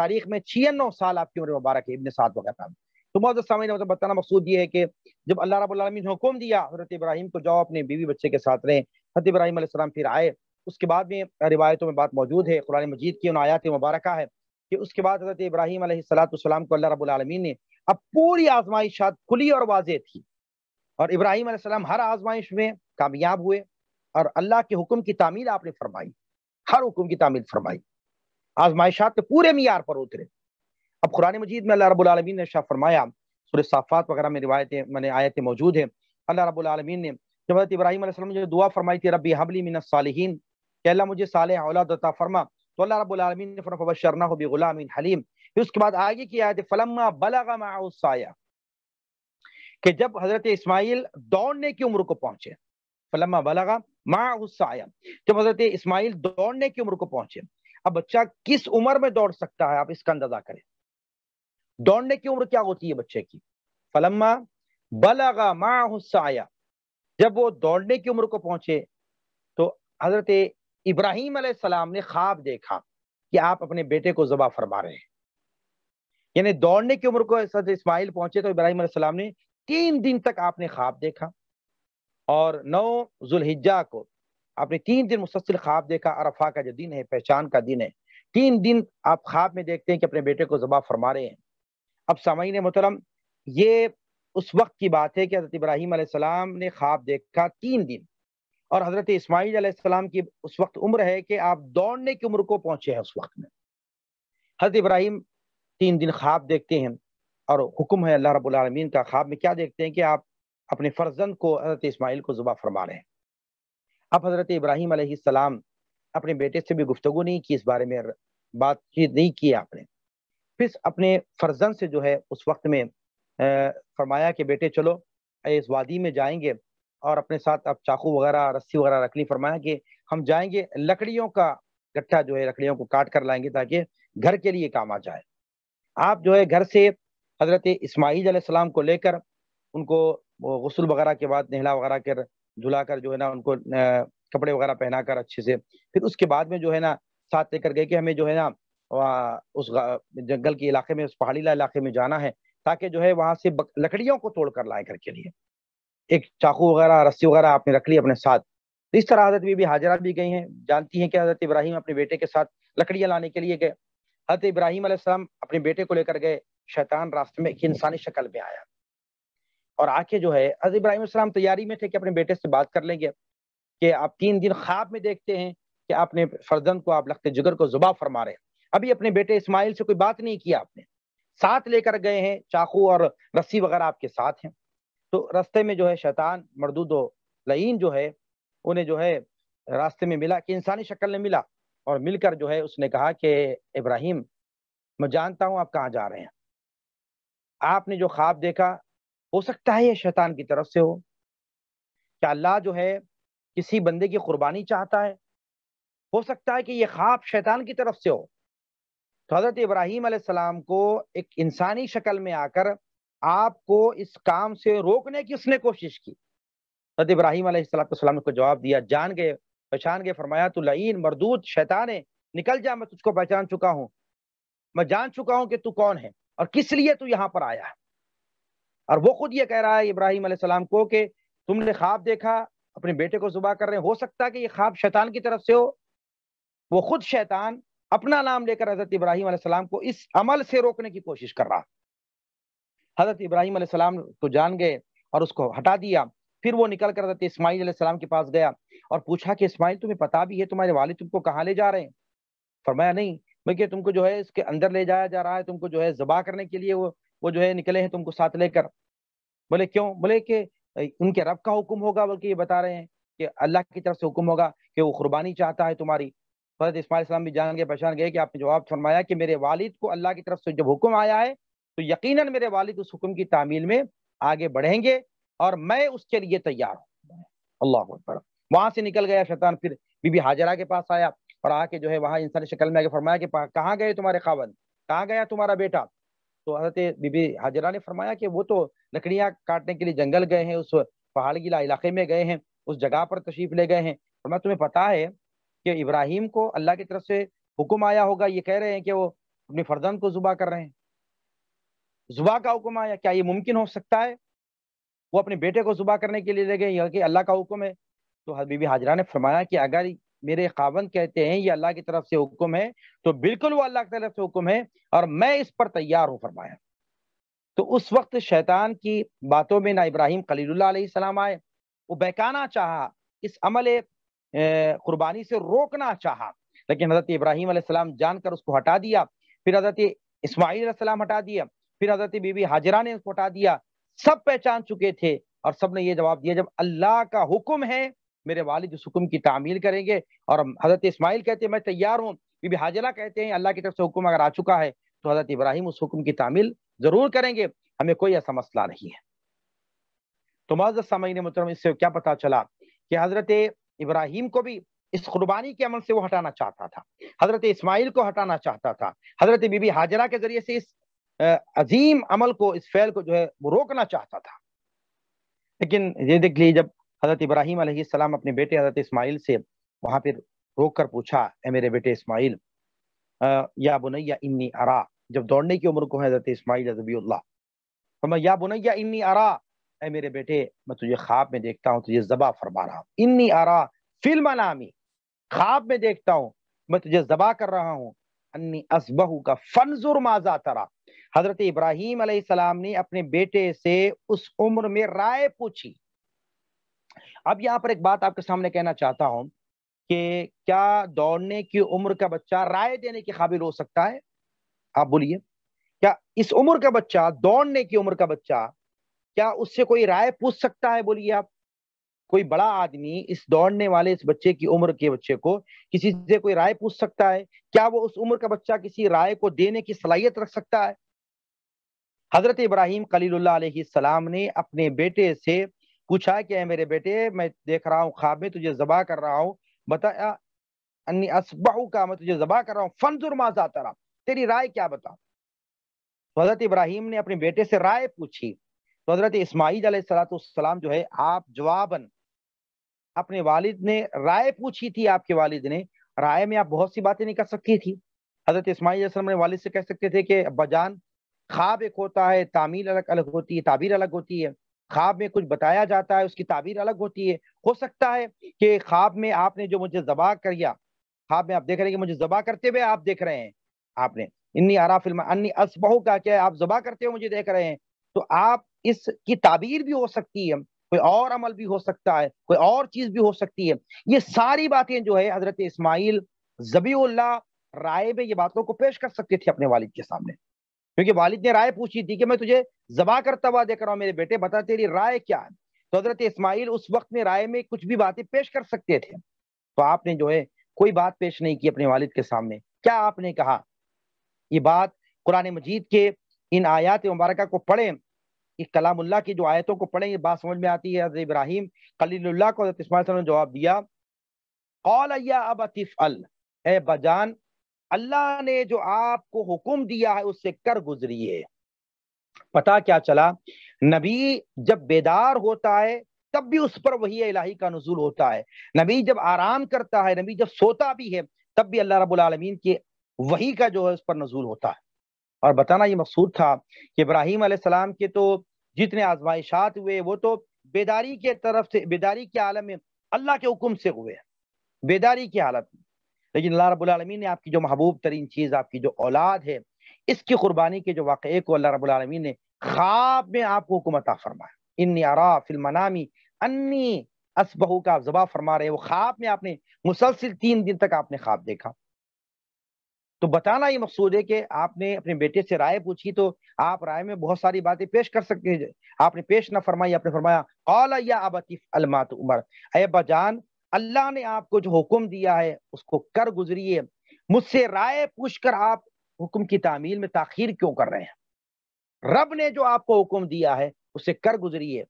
तारीख में छियानवे साल आपकी उम्र मुबारक है इबन साद वगैरह में तो मौजूद सामी ने मतलब बताना मकसूद ये है कि जब अल्लाह रबालमीन ने हुक्म दिया हजरत इब्राहिम को जाओ अपने बीवी बच्चे के साथ रहें हजरत इब्राहिम फिर आए उसके बाद में रिवायतों में बात मौजूद है कुरान मजीद की उन आयात मुबारक है कि उसके बाद हजरत इब्राहिम सलाम को अल्लाह रबालमीन ने अब पूरी आजमाइशात खुली और वाजे थी और इब्राहिम सलाम हर आजमाइश में कामयाब हुए और अल्लाह के हुक्म की तामील आपने फरमाई हर हुक्म की तामील फरमाई आजमाइशात के तो पूरे मीयार पर उतरे अब कुरान मजीद में अल्लाह रबालमीन ने शाह फरमाया सुर साफ़ात वगैरह में रिवायतें मैंने आयतें मौजूद हैं अल्लाह रबालमीन ने जब हजरत इब्राहिम ने दुआ फरमाई थी रबी हबली मिन के अल्लाह मुझे साल औलाद अता फरमा तो अल्लाह रबालमीन ने फरफ़ शरना हो हलीम फिर उसके बाद आगे की आयत फलमा बलागा माउसाया कि जब हज़रत इस्माइल दौड़ने की उम्र को पहुंचे फलमा बलागा माउसाया जब हज़रत इस्माइल दौड़ने की उम्र को पहुंचे अब बच्चा किस उम्र में दौड़ सकता है आप इसका अंदाजा करें दौड़ने की उम्र क्या होती है बच्चे की फलम्मा बलागा माउसाया जब वो दौड़ने की उम्र को पहुंचे तो हज़रत इब्राहिम सलाम ने ख्वाब देखा कि आप अपने बेटे को जबा फरमा रहे हैं यानी दौड़ने की उम्र को इस्माइल पहुंचे तो इब्राहिम सलाम ने तीन दिन तक आपने ख्वाब देखा और नौ जुल्हिजा को आपने तीन दिन मुसलसिल ख्वाब देखा अरफा का जो दिन है पहचान का दिन है तीन दिन आप ख्वाब में देखते हैं कि अपने बेटे को जबा फरमा रहे हैं अब ने मोहतरम ये उस वक्त की बात है कि हजरत इब्राहिम सलाम ने ख्वाब देखा तीन दिन और हजरत इस्माईल सलाम की उस वक्त उम्र है कि आप दौड़ने की उम्र को पहुंचे हैं उस वक्त में हजरत इब्राहिम तीन दिन ख्वाब देखते हैं और हुक्म है अल्लाह रबालमीन का ख्वाब में क्या देखते हैं कि आप अपने फर्जंद को हजरत इसमाइल को ज़ुबा फरमा रहे हैं अब हजरत इब्राहिम सलाम अपने बेटे से भी गुफ्तु नहीं की इस बारे में बातचीत नहीं की आपने फिर अपने फर्जंद से जो है उस वक्त में फरमाया कि बेटे चलो इस वादी में जाएंगे और अपने साथ आप चाकू वगैरह रस्सी वगैरह रख ली फरमाया कि हम जाएंगे लकड़ियों का गट्ठा जो है लकड़ियों को काट कर लाएंगे ताकि घर के लिए काम आ जाए आप जो है घर से हजरत इसमाही सलाम को लेकर उनको गसल वगैरह के बाद नहला वगैरह कर धुला कर जो है ना उनको कपड़े वगैरह पहना कर अच्छे से फिर उसके बाद में जो है ना साथ लेकर गए कि हमें जो है ना उस जंगल के इलाके में उस पहाड़ी इलाके में जाना है ताकि जो है वहाँ से लकड़ियों को तोड़ कर लाए घर के लिए एक चाकू वगैरह रस्सी वगैरह आपने रख ली अपने साथ तो इस तरह हजरत बीबी हाजरा भी गई हैं जानती हैं कि हजरत इब्राहिम अपने बेटे के साथ लकड़ियाँ लाने के लिए गए हजरत इब्राहिम आसमाम अपने बेटे को लेकर गए शैतान रास्ते में एक इंसानी शक्ल में आया और आके जो है हजरत इब्राहिम तैयारी में थे कि अपने बेटे से बात कर लेंगे कि आप तीन दिन ख्वाब में देखते हैं कि आपने फर्जंद को आप लगते जिगर को जुबा फरमा रहे अभी अपने बेटे इस्माइल से कोई बात नहीं किया आपने साथ लेकर गए हैं चाकू और रस्सी वगैरह आपके साथ हैं तो रास्ते में जो है शैतान मरदूद लईन जो है उन्हें जो है रास्ते में मिला कि इंसानी शक्ल में मिला और मिलकर जो है उसने कहा कि इब्राहिम मैं जानता हूँ आप कहाँ जा रहे हैं आपने जो ख्वाब देखा हो सकता है ये शैतान की तरफ से हो क्या अल्लाह जो है किसी बंदे की कुर्बानी चाहता है हो सकता है कि ये ख्वाब शैतान की तरफ से हो तो हज़रत इब्राहिम को एक इंसानी शक्ल में आकर आपको इस काम से रोकने की उसने कोशिश की हजरत इब्राहिम सलाम को जवाब दिया जान गए पहचान गए फरमाया तो लईन शैतान है निकल जा मैं तुझको पहचान चुका हूँ मैं जान चुका हूँ कि तू कौन है और किस लिए तू यहाँ पर आया और वो खुद ये कह रहा है इब्राहिम सलाम को कि तुमने ख्वाब देखा अपने बेटे को जुबा कर रहे हो सकता है कि ये ख्वाब शैतान की तरफ से हो वो खुद शैतान अपना नाम लेकर हजरत इब्राहिम सलाम को इस अमल से रोकने की कोशिश कर रहा हज़रत इब्राहिम सलाम तो जान गए और उसको हटा दिया फिर वो निकल कर हजरत इसमाइल सलाम के पास गया और पूछा कि इसमाइल तुम्हें पता भी है तुम्हारे वाले तुमको कहाँ ले जा रहे हैं फरमाया नहीं बल्कि तुमको जो है इसके अंदर ले जाया जा रहा है तुमको जो है जबा करने के लिए वो वो जो है निकले हैं तुमको साथ लेकर बोले क्यों बोले कि उनके रब का हुक्म होगा बल्कि ये बता रहे हैं कि अल्लाह की तरफ से हुक्म होगा कि वो कुर्बानी चाहता है तुम्हारी हजरत इसमाल भी जान गए पहचान गए कि आपने जवाब फरमाया कि मेरे वालिद को अल्लाह की तरफ से जब हुक्म आया है तो यकीन मेरे वालिद उस हुक्म की तामील में आगे बढ़ेंगे और मैं उसके लिए तैयार हूँ अल्लाह अकबर वहां से निकल गया शैतान फिर बीबी हाजरा के पास आया और आके जो है वहां इंसान शक्ल में आके फरमाया कि कहाँ गए तुम्हारे खावन कहाँ गया तुम्हारा बेटा तो हजरत बीबी हाजरा ने फरमाया कि वो तो लकड़ियाँ काटने के लिए जंगल गए हैं उस पहाड़ गिला इलाके में गए हैं उस जगह पर तशरीफ ले गए हैं और मैं तुम्हें पता है कि इब्राहिम को अल्लाह की तरफ से हुक्म आया होगा ये कह रहे हैं कि वो अपने फर्जंद को जुबा कर रहे हैं जुबा का हुक्म आया क्या ये मुमकिन हो सकता है वो अपने बेटे को जुबा करने के लिए ले गए या कि अल्लाह का हुक्म है तो हबीबी हाजरा ने फरमाया कि अगर मेरे खावन कहते हैं ये अल्लाह की तरफ से हुक्म है तो बिल्कुल वो अल्लाह की तरफ से हुक्म है और मैं इस पर तैयार हूँ फरमाया तो उस वक्त शैतान की बातों में ना इब्राहिम खलील आए वो बहकाना चाहा इस अमल कुर्बानी से रोकना चाहा लेकिन हज़रत इब्राहिम जानकर उसको हटा दिया फिर हज़रत इसमाही हटा दिया फिर हजरत बीबी हाजरा ने उसको हटा दिया सब पहचान चुके थे और सब ने ये जवाब दिया जब अल्लाह का हुक्म है मेरे वालिद उस हुक्म की तामील करेंगे और हजरत इसमाइल कहते हैं मैं तैयार हूँ बीबी हाजरा कहते हैं अल्लाह की तरफ से हुक्म अगर आ चुका है तो हजरत इब्राहिम उस हुक्म की तामील जरूर करेंगे हमें कोई ऐसा मसला नहीं है तो मजद सामीन मुतरम इससे क्या पता चला कि हजरत इब्राहिम को भी इस कुर्बानी के अमल से वो हटाना चाहता था हजरत इस्माइल को हटाना चाहता था हजरत बीबी हाजरा के जरिए से इस अजीम अमल को इस फैल को जो है वो रोकना चाहता था लेकिन ये देख लीजिए जब हज़रत इब्राहिम अलैहिस्सलाम अपने बेटे हज़रत इस्माइल से वहां पर रोक कर पूछा ए मेरे बेटे इस्माइल या बुनैया इन्नी अरा जब दौड़ने की उम्र को है हज़रत इस्माइल तो मैं या बुनैया इन्नी आरा ए मेरे बेटे मैं तुझे ख्वाब में देखता हूँ तुझे जबा फरमा रहा हूँ इन्नी अरा फिल्म नामी ख्वाब में देखता हूँ मैं तुझे जबा कर रहा हूँ अन्नी असबहू का फनजुर माजा तरा हजरत इब्राहिम सलाम ने अपने बेटे से उस उम्र में राय पूछी अब यहाँ पर एक बात आपके सामने कहना चाहता हूं कि क्या दौड़ने की उम्र का बच्चा राय देने के काबिल हो सकता है आप बोलिए क्या इस उम्र का बच्चा दौड़ने की उम्र का बच्चा क्या उससे कोई राय पूछ सकता है बोलिए आप कोई बड़ा आदमी इस दौड़ने वाले इस बच्चे की उम्र के बच्चे को किसी से कोई राय पूछ सकता है क्या वो उस उम्र का बच्चा किसी राय को देने की सलाहियत रख सकता है हजरत इब्राहिम सलाम ने अपने बेटे से पूछा कि मेरे बेटे मैं देख रहा हूँ खाब में तुझे जबा कर रहा हूँ बताया का मैं तुझे जबा कर रहा हूँ फनजुर माजा तरा तेरी राय क्या बता तो हजरत इब्राहिम ने अपने बेटे से राय पूछी तो हजरत इसमाही सलाम जो है आप जवाबन अपने वालिद ने राय पूछी थी आपके वालिद ने राय में आप बहुत सी बातें नहीं कर सकती थी हजरत इसमाईल अपने वालिद से कह सकते थे कि अब्बा जान ख्वाब एक होता है तामील अलग अलग होती है ताबीर अलग होती है ख्वाब में कुछ बताया जाता है उसकी ताबीर अलग होती है हो सकता है कि ख्वाब में आपने जो मुझे जबा कर दिया ख्वाब में आप देख रहे हैं कि मुझे जबा करते हुए आप देख रहे हैं आपने इन्नी आरा फिल्म अन्नी असबहू का क्या आप जबा करते हुए मुझे देख रहे हैं तो आप इसकी ताबीर भी हो सकती है कोई और अमल भी हो सकता है कोई और चीज भी हो सकती है ये सारी बातें जो है हजरत इस्माइल जबीउल्ला में ये बातों को पेश कर सकते थे अपने वालिद के सामने क्योंकि वालिद ने राय पूछी थी कि मैं तुझे जबा करता हुआ देख रहा हूँ मेरे बेटे बता तेरी राय क्या है तो हजरत इसमाइल उस वक्त में राय में कुछ भी बातें पेश कर सकते थे तो आपने जो है कोई बात पेश नहीं की अपने वालिद के सामने क्या आपने कहा ये बात कुरान मजीद के इन आयात मुबारक को पढ़ें कि कलामुल्ला की जो आयतों को पढ़ें ये बात समझ में आती है हजरत इब्राहिम खलील्ला को ने जवाब दिया कौल अब अल ए बजान अल्लाह ने जो आपको हुक्म दिया है उससे कर गुजरी है पता क्या चला नबी जब बेदार होता है तब भी उस पर वही इलाही का नजूल होता है नबी जब आराम करता है नबी जब सोता भी है तब भी अल्लाह रबालमीन के वही का जो है उस पर नजूल होता है और बताना ये मकसूद था कि इब्राहिम के तो जितने आजमाइशात हुए वो तो बेदारी के तरफ से बेदारी के आलम में अल्लाह के हुक्म से हुए बेदारी की हालत में लेकिन अल्लाह रबालमीन ने आपकी जो महबूब तरीन चीज़ आपकी जो औलाद है इसकी कुर्बानी के जो वाक़े को अल्लाह रबालमीन ने ख्वाब में आपको हुक्मता फरमाया इन आरा फिल्मनामी अन्नी असबहू का आप जबा फरमा रहे वो ख्वाब में आपने मुसलसिल तीन दिन तक आपने ख्वाब देखा तो बताना ये मकसूद है कि आपने अपने बेटे से राय पूछी तो आप राय में बहुत सारी बातें पेश कर सकते हैं आपने पेश ना फरमाई आपने फरमाया अलमात उमर अबा जान अल्लाह ने आपको जो हुक्म दिया है उसको कर गुजरिए मुझसे राय पूछ कर आप हुक्म की तामील में ताखिर क्यों कर रहे हैं रब ने जो आपको हुक्म दिया है उसे कर गुजरिए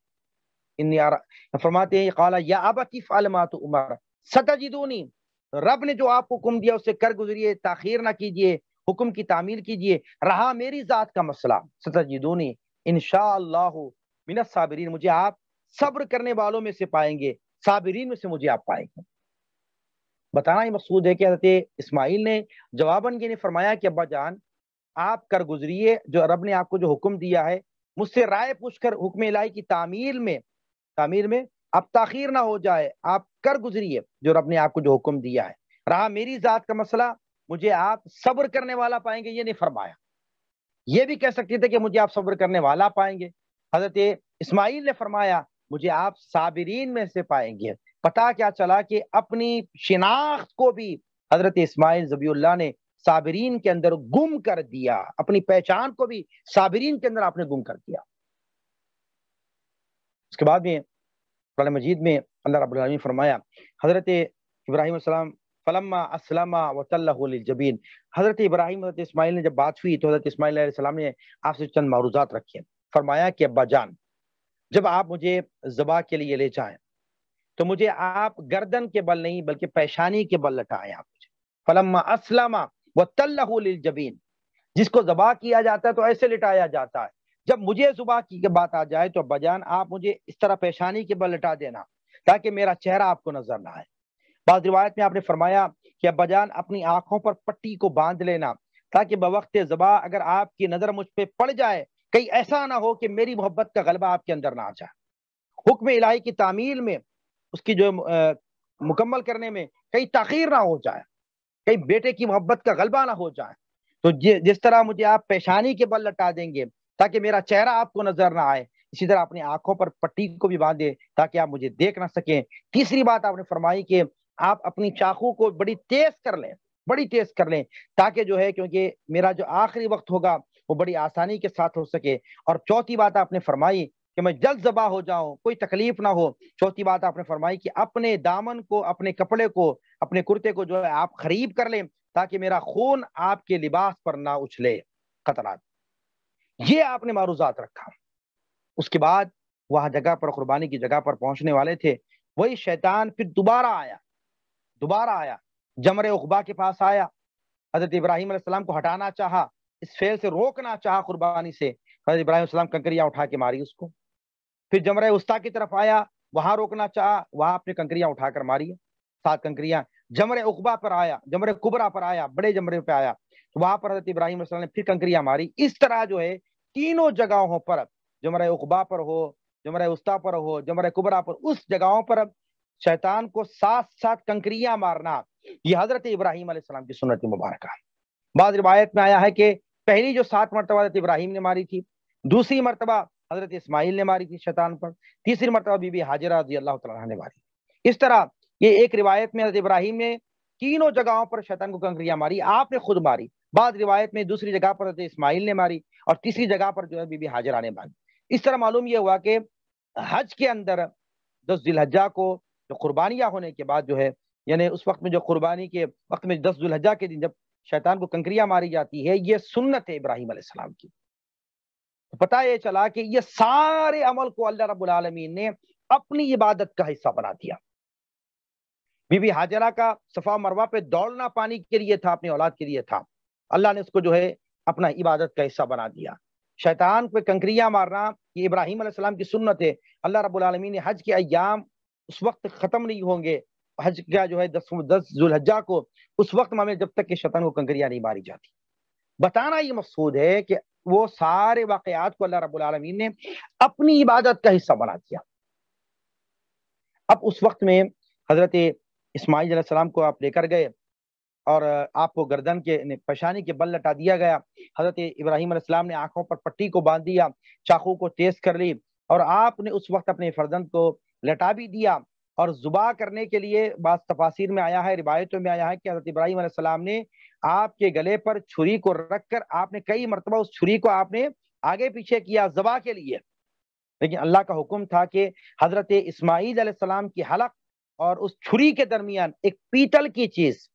फरमाते हैं कौला या अबतीफ अलमात उमर सतजिदूनी रब ने जो आपको हुक्म दिया उससे कर गुजरिए ताखिर ना कीजिए हुक्म की तामील कीजिए रहा मेरी ज़ात का मसला सतजूनी इन साबरीन मुझे आप सब्र करने वालों में से पाएंगे साबरीन में से मुझे आप पाएंगे बताना ही मकसूद है कि हजरत इसमाइल ने जवाबन के ने फरमाया कि अब्बा जान आप कर गुजरिए जो रब ने आपको जो हुक्म दिया है मुझसे राय पूछकर हुक्म इलाही की तामीर में तामीर में अब तखिर ना हो जाए आप कर गुजरिए जो रब ने आपको जो हुक्म दिया है रहा मेरी जात का मसला मुझे आप सब्र करने वाला पाएंगे ये नहीं फरमाया ये भी कह सकते थे कि मुझे आप सब्र करने वाला पाएंगे हजरत इस्माइल ने फरमाया मुझे आप साबरीन में से पाएंगे पता क्या चला कि अपनी शिनाख्त को भी हजरत इस्माइल जबीउल्ला ने साबरीन के अंदर गुम कर दिया अपनी पहचान को भी साबरीन के अंदर आपने गुम कर दिया उसके बाद में कुरान मजीद में अल्लाह रबालमी फरमाया हज़रत इब्राहिम सलाम फलमा असलमा हज़रत इब्राहिम हज़रत इसमाइल ने जब बात हुई तो हज़रत इसमाइल ने आपसे चंद मारूजात रखे फरमाया कि अब्बा जान जब आप मुझे जबा के लिए ले जाए तो मुझे आप गर्दन के बल नहीं बल्कि पेशानी के बल लटाएं आप मुझे फलम्मा असलमा जबीन जिसको जबा किया जाता है तो ऐसे लिटाया जाता है जब मुझे जुबा की बात आ जाए तो बजान आप मुझे इस तरह पेशानी के बल लटा देना ताकि मेरा चेहरा आपको नजर ना आए बाद रिवायत में आपने फरमाया कि अब्बाजान अपनी आंखों पर पट्टी को बांध लेना ताकि बवक्त जबा अगर आपकी नजर मुझ पर पड़ जाए कहीं ऐसा ना हो कि मेरी मोहब्बत का गलबा आपके अंदर ना आ जाए हुक्म इलाही की तामील में उसकी जो मुकम्मल करने में कहीं तखीर ना हो जाए कहीं बेटे की मोहब्बत का गलबा ना हो जाए तो जिस तरह मुझे आप पेशानी के बल लटा देंगे ताकि मेरा चेहरा आपको नजर ना आए इसी तरह अपनी आंखों पर पट्टी को भी बांधे ताकि आप मुझे देख ना सकें तीसरी बात आपने फरमाई कि आप अपनी चाकू को बड़ी तेज कर लें बड़ी तेज कर लें ताकि जो है क्योंकि मेरा जो आखिरी वक्त होगा वो बड़ी आसानी के साथ हो सके और चौथी बात आपने फरमाई कि मैं जल्द जबा हो जाऊं कोई तकलीफ ना हो चौथी बात आपने फरमाई कि अपने दामन को अपने कपड़े को अपने कुर्ते को जो है आप खरीब कर लें ताकि मेरा खून आपके लिबास पर ना उछले खतरात ये आपने मारूजात रखा उसके बाद वह जगह पर कुर्बानी की जगह पर पहुंचने वाले थे वही शैतान फिर दोबारा आया दोबारा आया जमर उखबा के पास आया हजरत इब्राहिम सलाम को हटाना चाहा इस फेल से रोकना चाहा कुर्बानी से हजरत इब्राहिम सलाम उठा के मारी उसको फिर जमर उस्ता की तरफ आया वहां रोकना चाह वहां अपने कंकरियाँ उठाकर मारी सात कंकरिया जमर उखबा पर आया जमर कुबरा पर आया बड़े जमरे पे आया वहां पर हजरत इब्राहिम ने फिर कंकरिया मारी इस तरह जो है तीनों जगहों पर जो हमारे उकबा पर हो जो हमारे उस्ता पर हो जो कुबरा पर उस जगहों पर शैतान को साथ साथ कंकरिया मारना ये हजरत इब्राहिम की सुनत मुबारक बाद रिवायत में आया है कि पहली जो सात मरतबा हजरत इब्राहिम ने मारी थी दूसरी मरतबा हजरत इसमाइल ने मारी थी शैतान पर तीसरी मरतबा बीबी हाजरा रजी अल्लाह ने मारी इस तरह ये एक रिवायत में हजरत इब्राहिम ने तीनों जगहों पर शैतान को कंकरिया मारी आपने खुद मारी बाद रिवायत में दूसरी जगह पर इस्माइल ने मारी और तीसरी जगह पर जो है बीबी हाजरा ने मारी इस तरह मालूम यह हुआ कि हज के अंदर दस दुल्हजा को जो कुर्बानियाँ होने के बाद जो है यानी उस वक्त में जो कुर्बानी के वक्त में दस दुल्हजा के दिन जब शैतान को कंकरियाँ मारी जाती है ये सुन्नत है इब्राहिम आसमाम की तो पता ये चला कि ये सारे अमल को अल्लाह रबालमीन ने अपनी इबादत का हिस्सा बना दिया बीबी हाजरा का सफा मरवा पे दौड़ना पानी के लिए था अपनी औलाद के लिए था अल्लाह ने उसको जो है अपना इबादत का हिस्सा बना दिया शैतान पे कंकरियाँ मारना ये इब्राहिम अलैहिस्सलाम की सुन्नत है अल्लाह रबालमीन ने हज के अयाम उस वक्त ख़त्म नहीं होंगे हज का जो है दस दस जुलहजा को उस वक्त में जब तक के शैतान को कंकरिया नहीं मारी जाती बताना ये मकसूद है कि वो सारे वाकयात को अल्लाह रबालमीन ने अपनी इबादत का हिस्सा बना दिया अब उस वक्त में हज़रत इस्माईल को आप लेकर गए और आपको गर्दन के पेशानी के बल लटा दिया गया हजरत इब्राहिम अलैहिस्सलाम ने आंखों पर पट्टी को बांध दिया चाकू को तेज कर ली और आपने उस वक्त अपने फर्जंद को लटा भी दिया और जुबा करने के लिए बात तफासिर में आया है रिवायतों में आया है कि हजरत इब्राहिम अलैहिस्सलाम ने आपके गले पर छुरी को रख कर आपने कई मरतबा उस छुरी को आपने आगे पीछे किया जबा के लिए लेकिन अल्लाह का हुक्म था कि हजरत इस्माईल की हलक और उस छुरी के दरमियान एक पीतल की चीज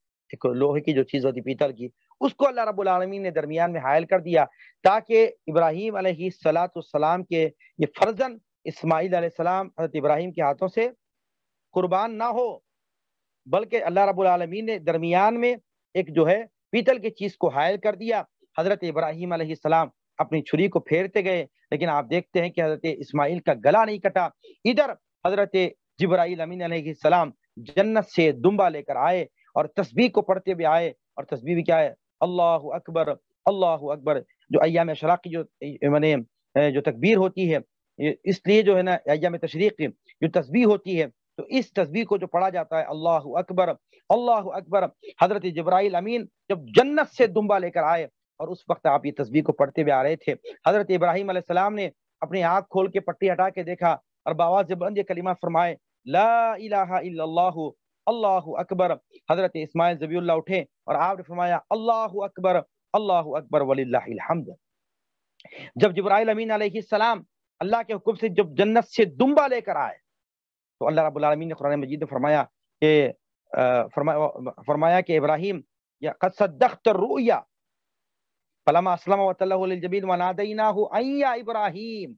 लोहे की जो चीज़ होती पीतल की उसको अल्लाह रब्बुल रबालमीन ने दरमियान में हायल कर दिया ताकि इब्राहिम सलाम के ये फर्जन इसमाईल सलाम हजरत इब्राहिम के हाथों से कुर्बान ना हो बल्कि अल्लाह रब्बुल रबालमीन ने दरमियान में एक जो है पीतल की चीज़ को हायल कर दिया हज़रत इब्राहिम सलाम अपनी छुरी को फेरते गए लेकिन आप देखते हैं कि हज़रत इसमाइल का गला नहीं कटा इधर हज़रत जब्राइल अमीन सलाम जन्नत से दुम्बा लेकर आए और तस्बी को पढ़ते हुए आए और तस्बी भी क्या है अल्लाह अकबर अल्लाह अकबर जो अयाम शराक की जो मैंने जो तकबीर होती है इसलिए जो है ना अयाम तशरीक की जो तस्बी होती है तो इस तस्बी को जो पढ़ा जाता है अल्लाह अकबर अल्लाह अकबर हजरत जब्राइल अमीन जब जन्नत से दुम्बा लेकर आए और उस वक्त आप ये तस्बी को पढ़ते हुए आ रहे थे हजरत इब्राहिम सलाम ने अपनी आँख खोल के पट्टी हटा के देखा और बाबा जब कलीमा फरमाए ला इलाहा इल्लल्लाहु अल्लाह अकबर हजरत इसमाइल जबील्ला उठे और आपने फरमाया अल्लाह अकबर अल्लाह अकबर वलीहमद जब जब्राइल अमीन सलाम अल्लाह के हुक्म से जब जन्नत से दुम्बा लेकर आए तो अल्लाह रबालमीन ने कुरान मजीद ने फरमाया कि फरमा, फरमाया कि इब्राहिम या कसदख्त रूया असलम वतलजबील वनादीना इब्राहिम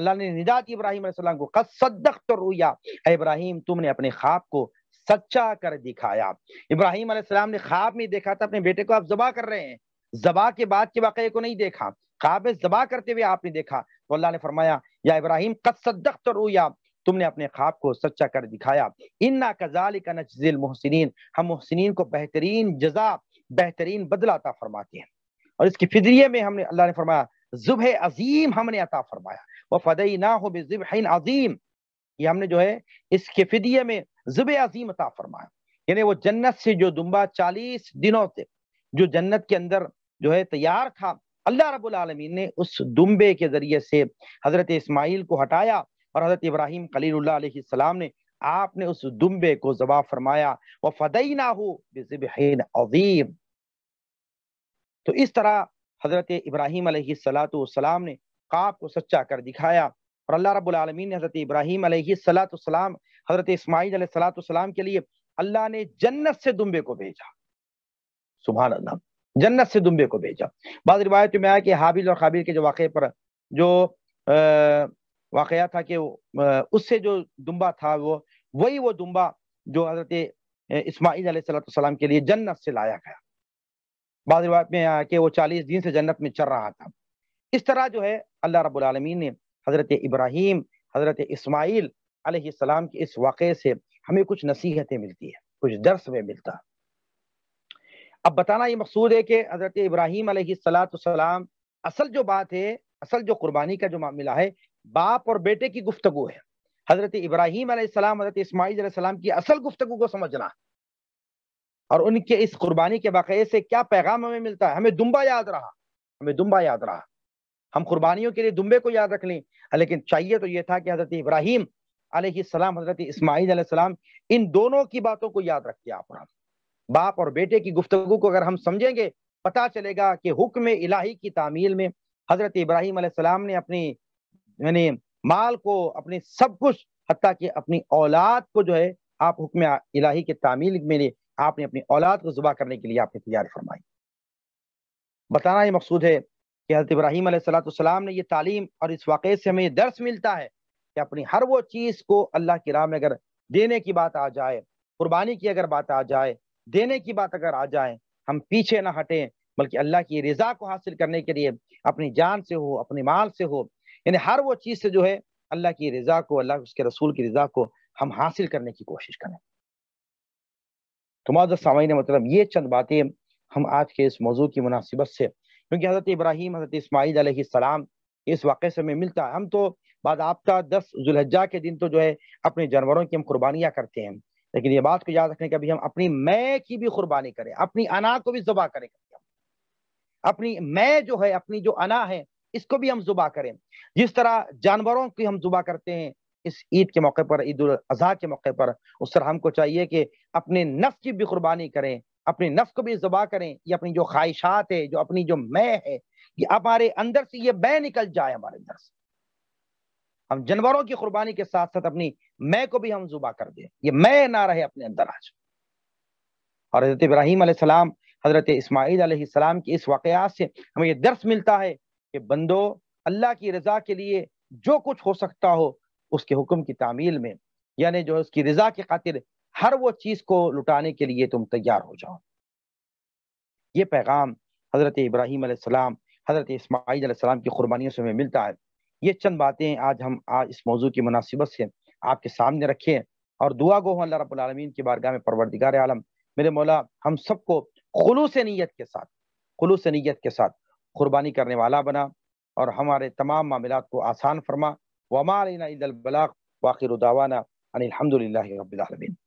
अल्लाह ने निदा इब्राहिम को कसदख्त रूया इब्राहिम तुमने अपने ख्वाब को सच्चा कर दिखाया इब्राहिम अलैहिस्सलाम ने ख्वाब में देखा था अपने बेटे को आप जबा कर रहे हैं जबा के बाद के वाकये को नहीं देखा ख्वाब में जबा करते हुए आपने देखा तो अल्लाह ने फरमाया या इब्राहिम कद सद्दक तो तुमने अपने ख्वाब को सच्चा कर दिखाया इन्ना कजाल का नजिल मोहसिन हम मोहसिन को बेहतरीन जजा बेहतरीन बदला अता फरमाते हैं और इसकी फिजरिए में हमने अल्लाह ने फरमाया जुबह अजीम हमने अता फरमाया वह फदई ना हो बेजिब अजीम कि हमने जो है इस खिफिदिये में जुब अजीम अता फरमाया यानी वो जन्नत से जो दुम्बा चालीस दिनों से जो जन्नत के अंदर जो है तैयार था अल्लाह रब्बुल आलमीन ने उस दुम्बे के जरिए से हजरत इस्माइल को हटाया और हजरत इब्राहिम खलील्लाम ने आपने उस दुम्बे को जवाब फरमाया व फदई ना हो अजीम तो इस तरह हजरत इब्राहिम सलाम ने काब को सच्चा कर दिखाया और अल्लाह आलमीन ने हज़रत इब्राहीम सलाम हज़रत इसमाईल सलाम के लिए अल्लाह ने जन्नत से दुम्बे को भेजा सुबह अल्लाह जन्नत से दुम्बे को भेजा बाद रिवायत में आया कि हाबिल और काबिल के जो वाक़े पर जो वाकया था कि उससे जो दुम्बा था वो वही वो दुम्बा जो हज़रत इसमाईल सलाम के लिए जन्नत से लाया गया बाद रिवायत में आया कि वो चालीस दिन से जन्नत में चल रहा था इस तरह जो है अल्लाह रबालमीन ने हज़रत इब्राहिम हज़रत इसमाइल अलैहिस्सलाम के इस वाक़े से हमें कुछ नसीहतें मिलती है कुछ दर्स में मिलता अब बताना ये मकसूद है कि हज़रत इब्राहीम सलाम असल जो बात है असल जो कुर्बानी का जो मामला है बाप और बेटे की गुफ्तगु है हज़रत इब्राहिम सलाम हज़रत इसमाइल सलाम की असल गुफ्तगु को समझना और उनके इस कुर्बानी के वाक़े से क्या पैगाम हमें मिलता है हमें दुम्बा याद रहा हमें दुम्बा याद रहा हम कुर्बानियों के लिए दुम्बे को याद रख लें लेकिन चाहिए तो ये था कि हजरत इब्राहिम सलाम हजरत इस्माईल इन दोनों की बातों को याद रखते आप बाप और बेटे की गुफ्तु को अगर हम समझेंगे पता चलेगा कि हुक्म इलाही की तामील में हजरत इब्राहिम सलाम ने अपनी यानी माल को अपने सब कुछ हती कि अपनी औलाद को जो है आप हुक्म इलाही के तामील में लिए आपने अपनी औलाद को जुबा करने के लिए आपने तैयार फरमाई बताना ये मकसूद है कि हज़रत इब्राहिम सलाम ने यह तालीम और इस वाक़े से हमें यह दर्स मिलता है कि अपनी हर वो चीज़ को अल्लाह की राह में अगर देने की बात आ जाए कुर्बानी की अगर बात आ जाए देने की बात अगर आ जाए हम पीछे ना हटें बल्कि अल्लाह की रजा को हासिल करने के लिए अपनी जान से हो अपने माल से हो यानी हर वो चीज़ से जो है अल्लाह की रजा को अल्लाह उसके रसूल की रजा को हम हासिल करने की कोशिश करें तो सामाई ने मतलब ये चंद बातें हम आज के इस मौजू की मुनासिबत से क्योंकि हज़रत इब्राहिम हज़रत इसमाईल सलाम इस वाक़े से हमें मिलता है हम तो आपका दस जुल्हजा के दिन तो जो है अपने जानवरों की हम कुर्बानियाँ करते हैं लेकिन ये बात को याद रखने कि अभी हम अपनी मैं की भी कुर्बानी करें अपनी अना को भी जुबा करें अपनी मैं जो है अपनी जो अना है इसको भी हम जुबा करें जिस तरह जानवरों की हम जुबा करते हैं इस ईद के मौके पर ईद उल अजहा के मौके पर उस तरह हमको चाहिए कि अपने नफ्स की भी कुर्बानी करें अपने नफ्स को भी जबा करें ये अपनी जो ख्वाहिशात है जो अपनी जो मैं है ये हमारे अंदर से ये मैं निकल जाए हमारे अंदर से हम जानवरों की कुर्बानी के साथ साथ अपनी मैं को भी हम जुबा कर दें ये मैं ना रहे अपने अंदर आज और हजरत इब्राहिम हजरत इस्माईल के इस वाकयात से हमें ये दर्स मिलता है कि बंदो अल्लाह की रजा के लिए जो कुछ हो सकता हो उसके हुक्म की तामील में यानी जो उसकी रजा की खातिर हर वो चीज को लुटाने के लिए तुम तैयार हो जाओ ये पैगाम हजरत इब्राहिम सलाम हजरत इसमाईल की कुर्बानियों से हमें मिलता है ये चंद बातें आज हम आज इस मौजू की मुनासिबत से आपके सामने रखें और दुआ गो अल्लाह रबालमीन की बारगाह में परवरदिगार आलम मेरे मौला हम सबको खलूस नीयत के साथ खलूस नीयत के साथ कुर्बानी करने वाला बना और हमारे तमाम मामला को आसान फरमा वमा बलाग वाखिर दावाना अनिलहमदिल्ला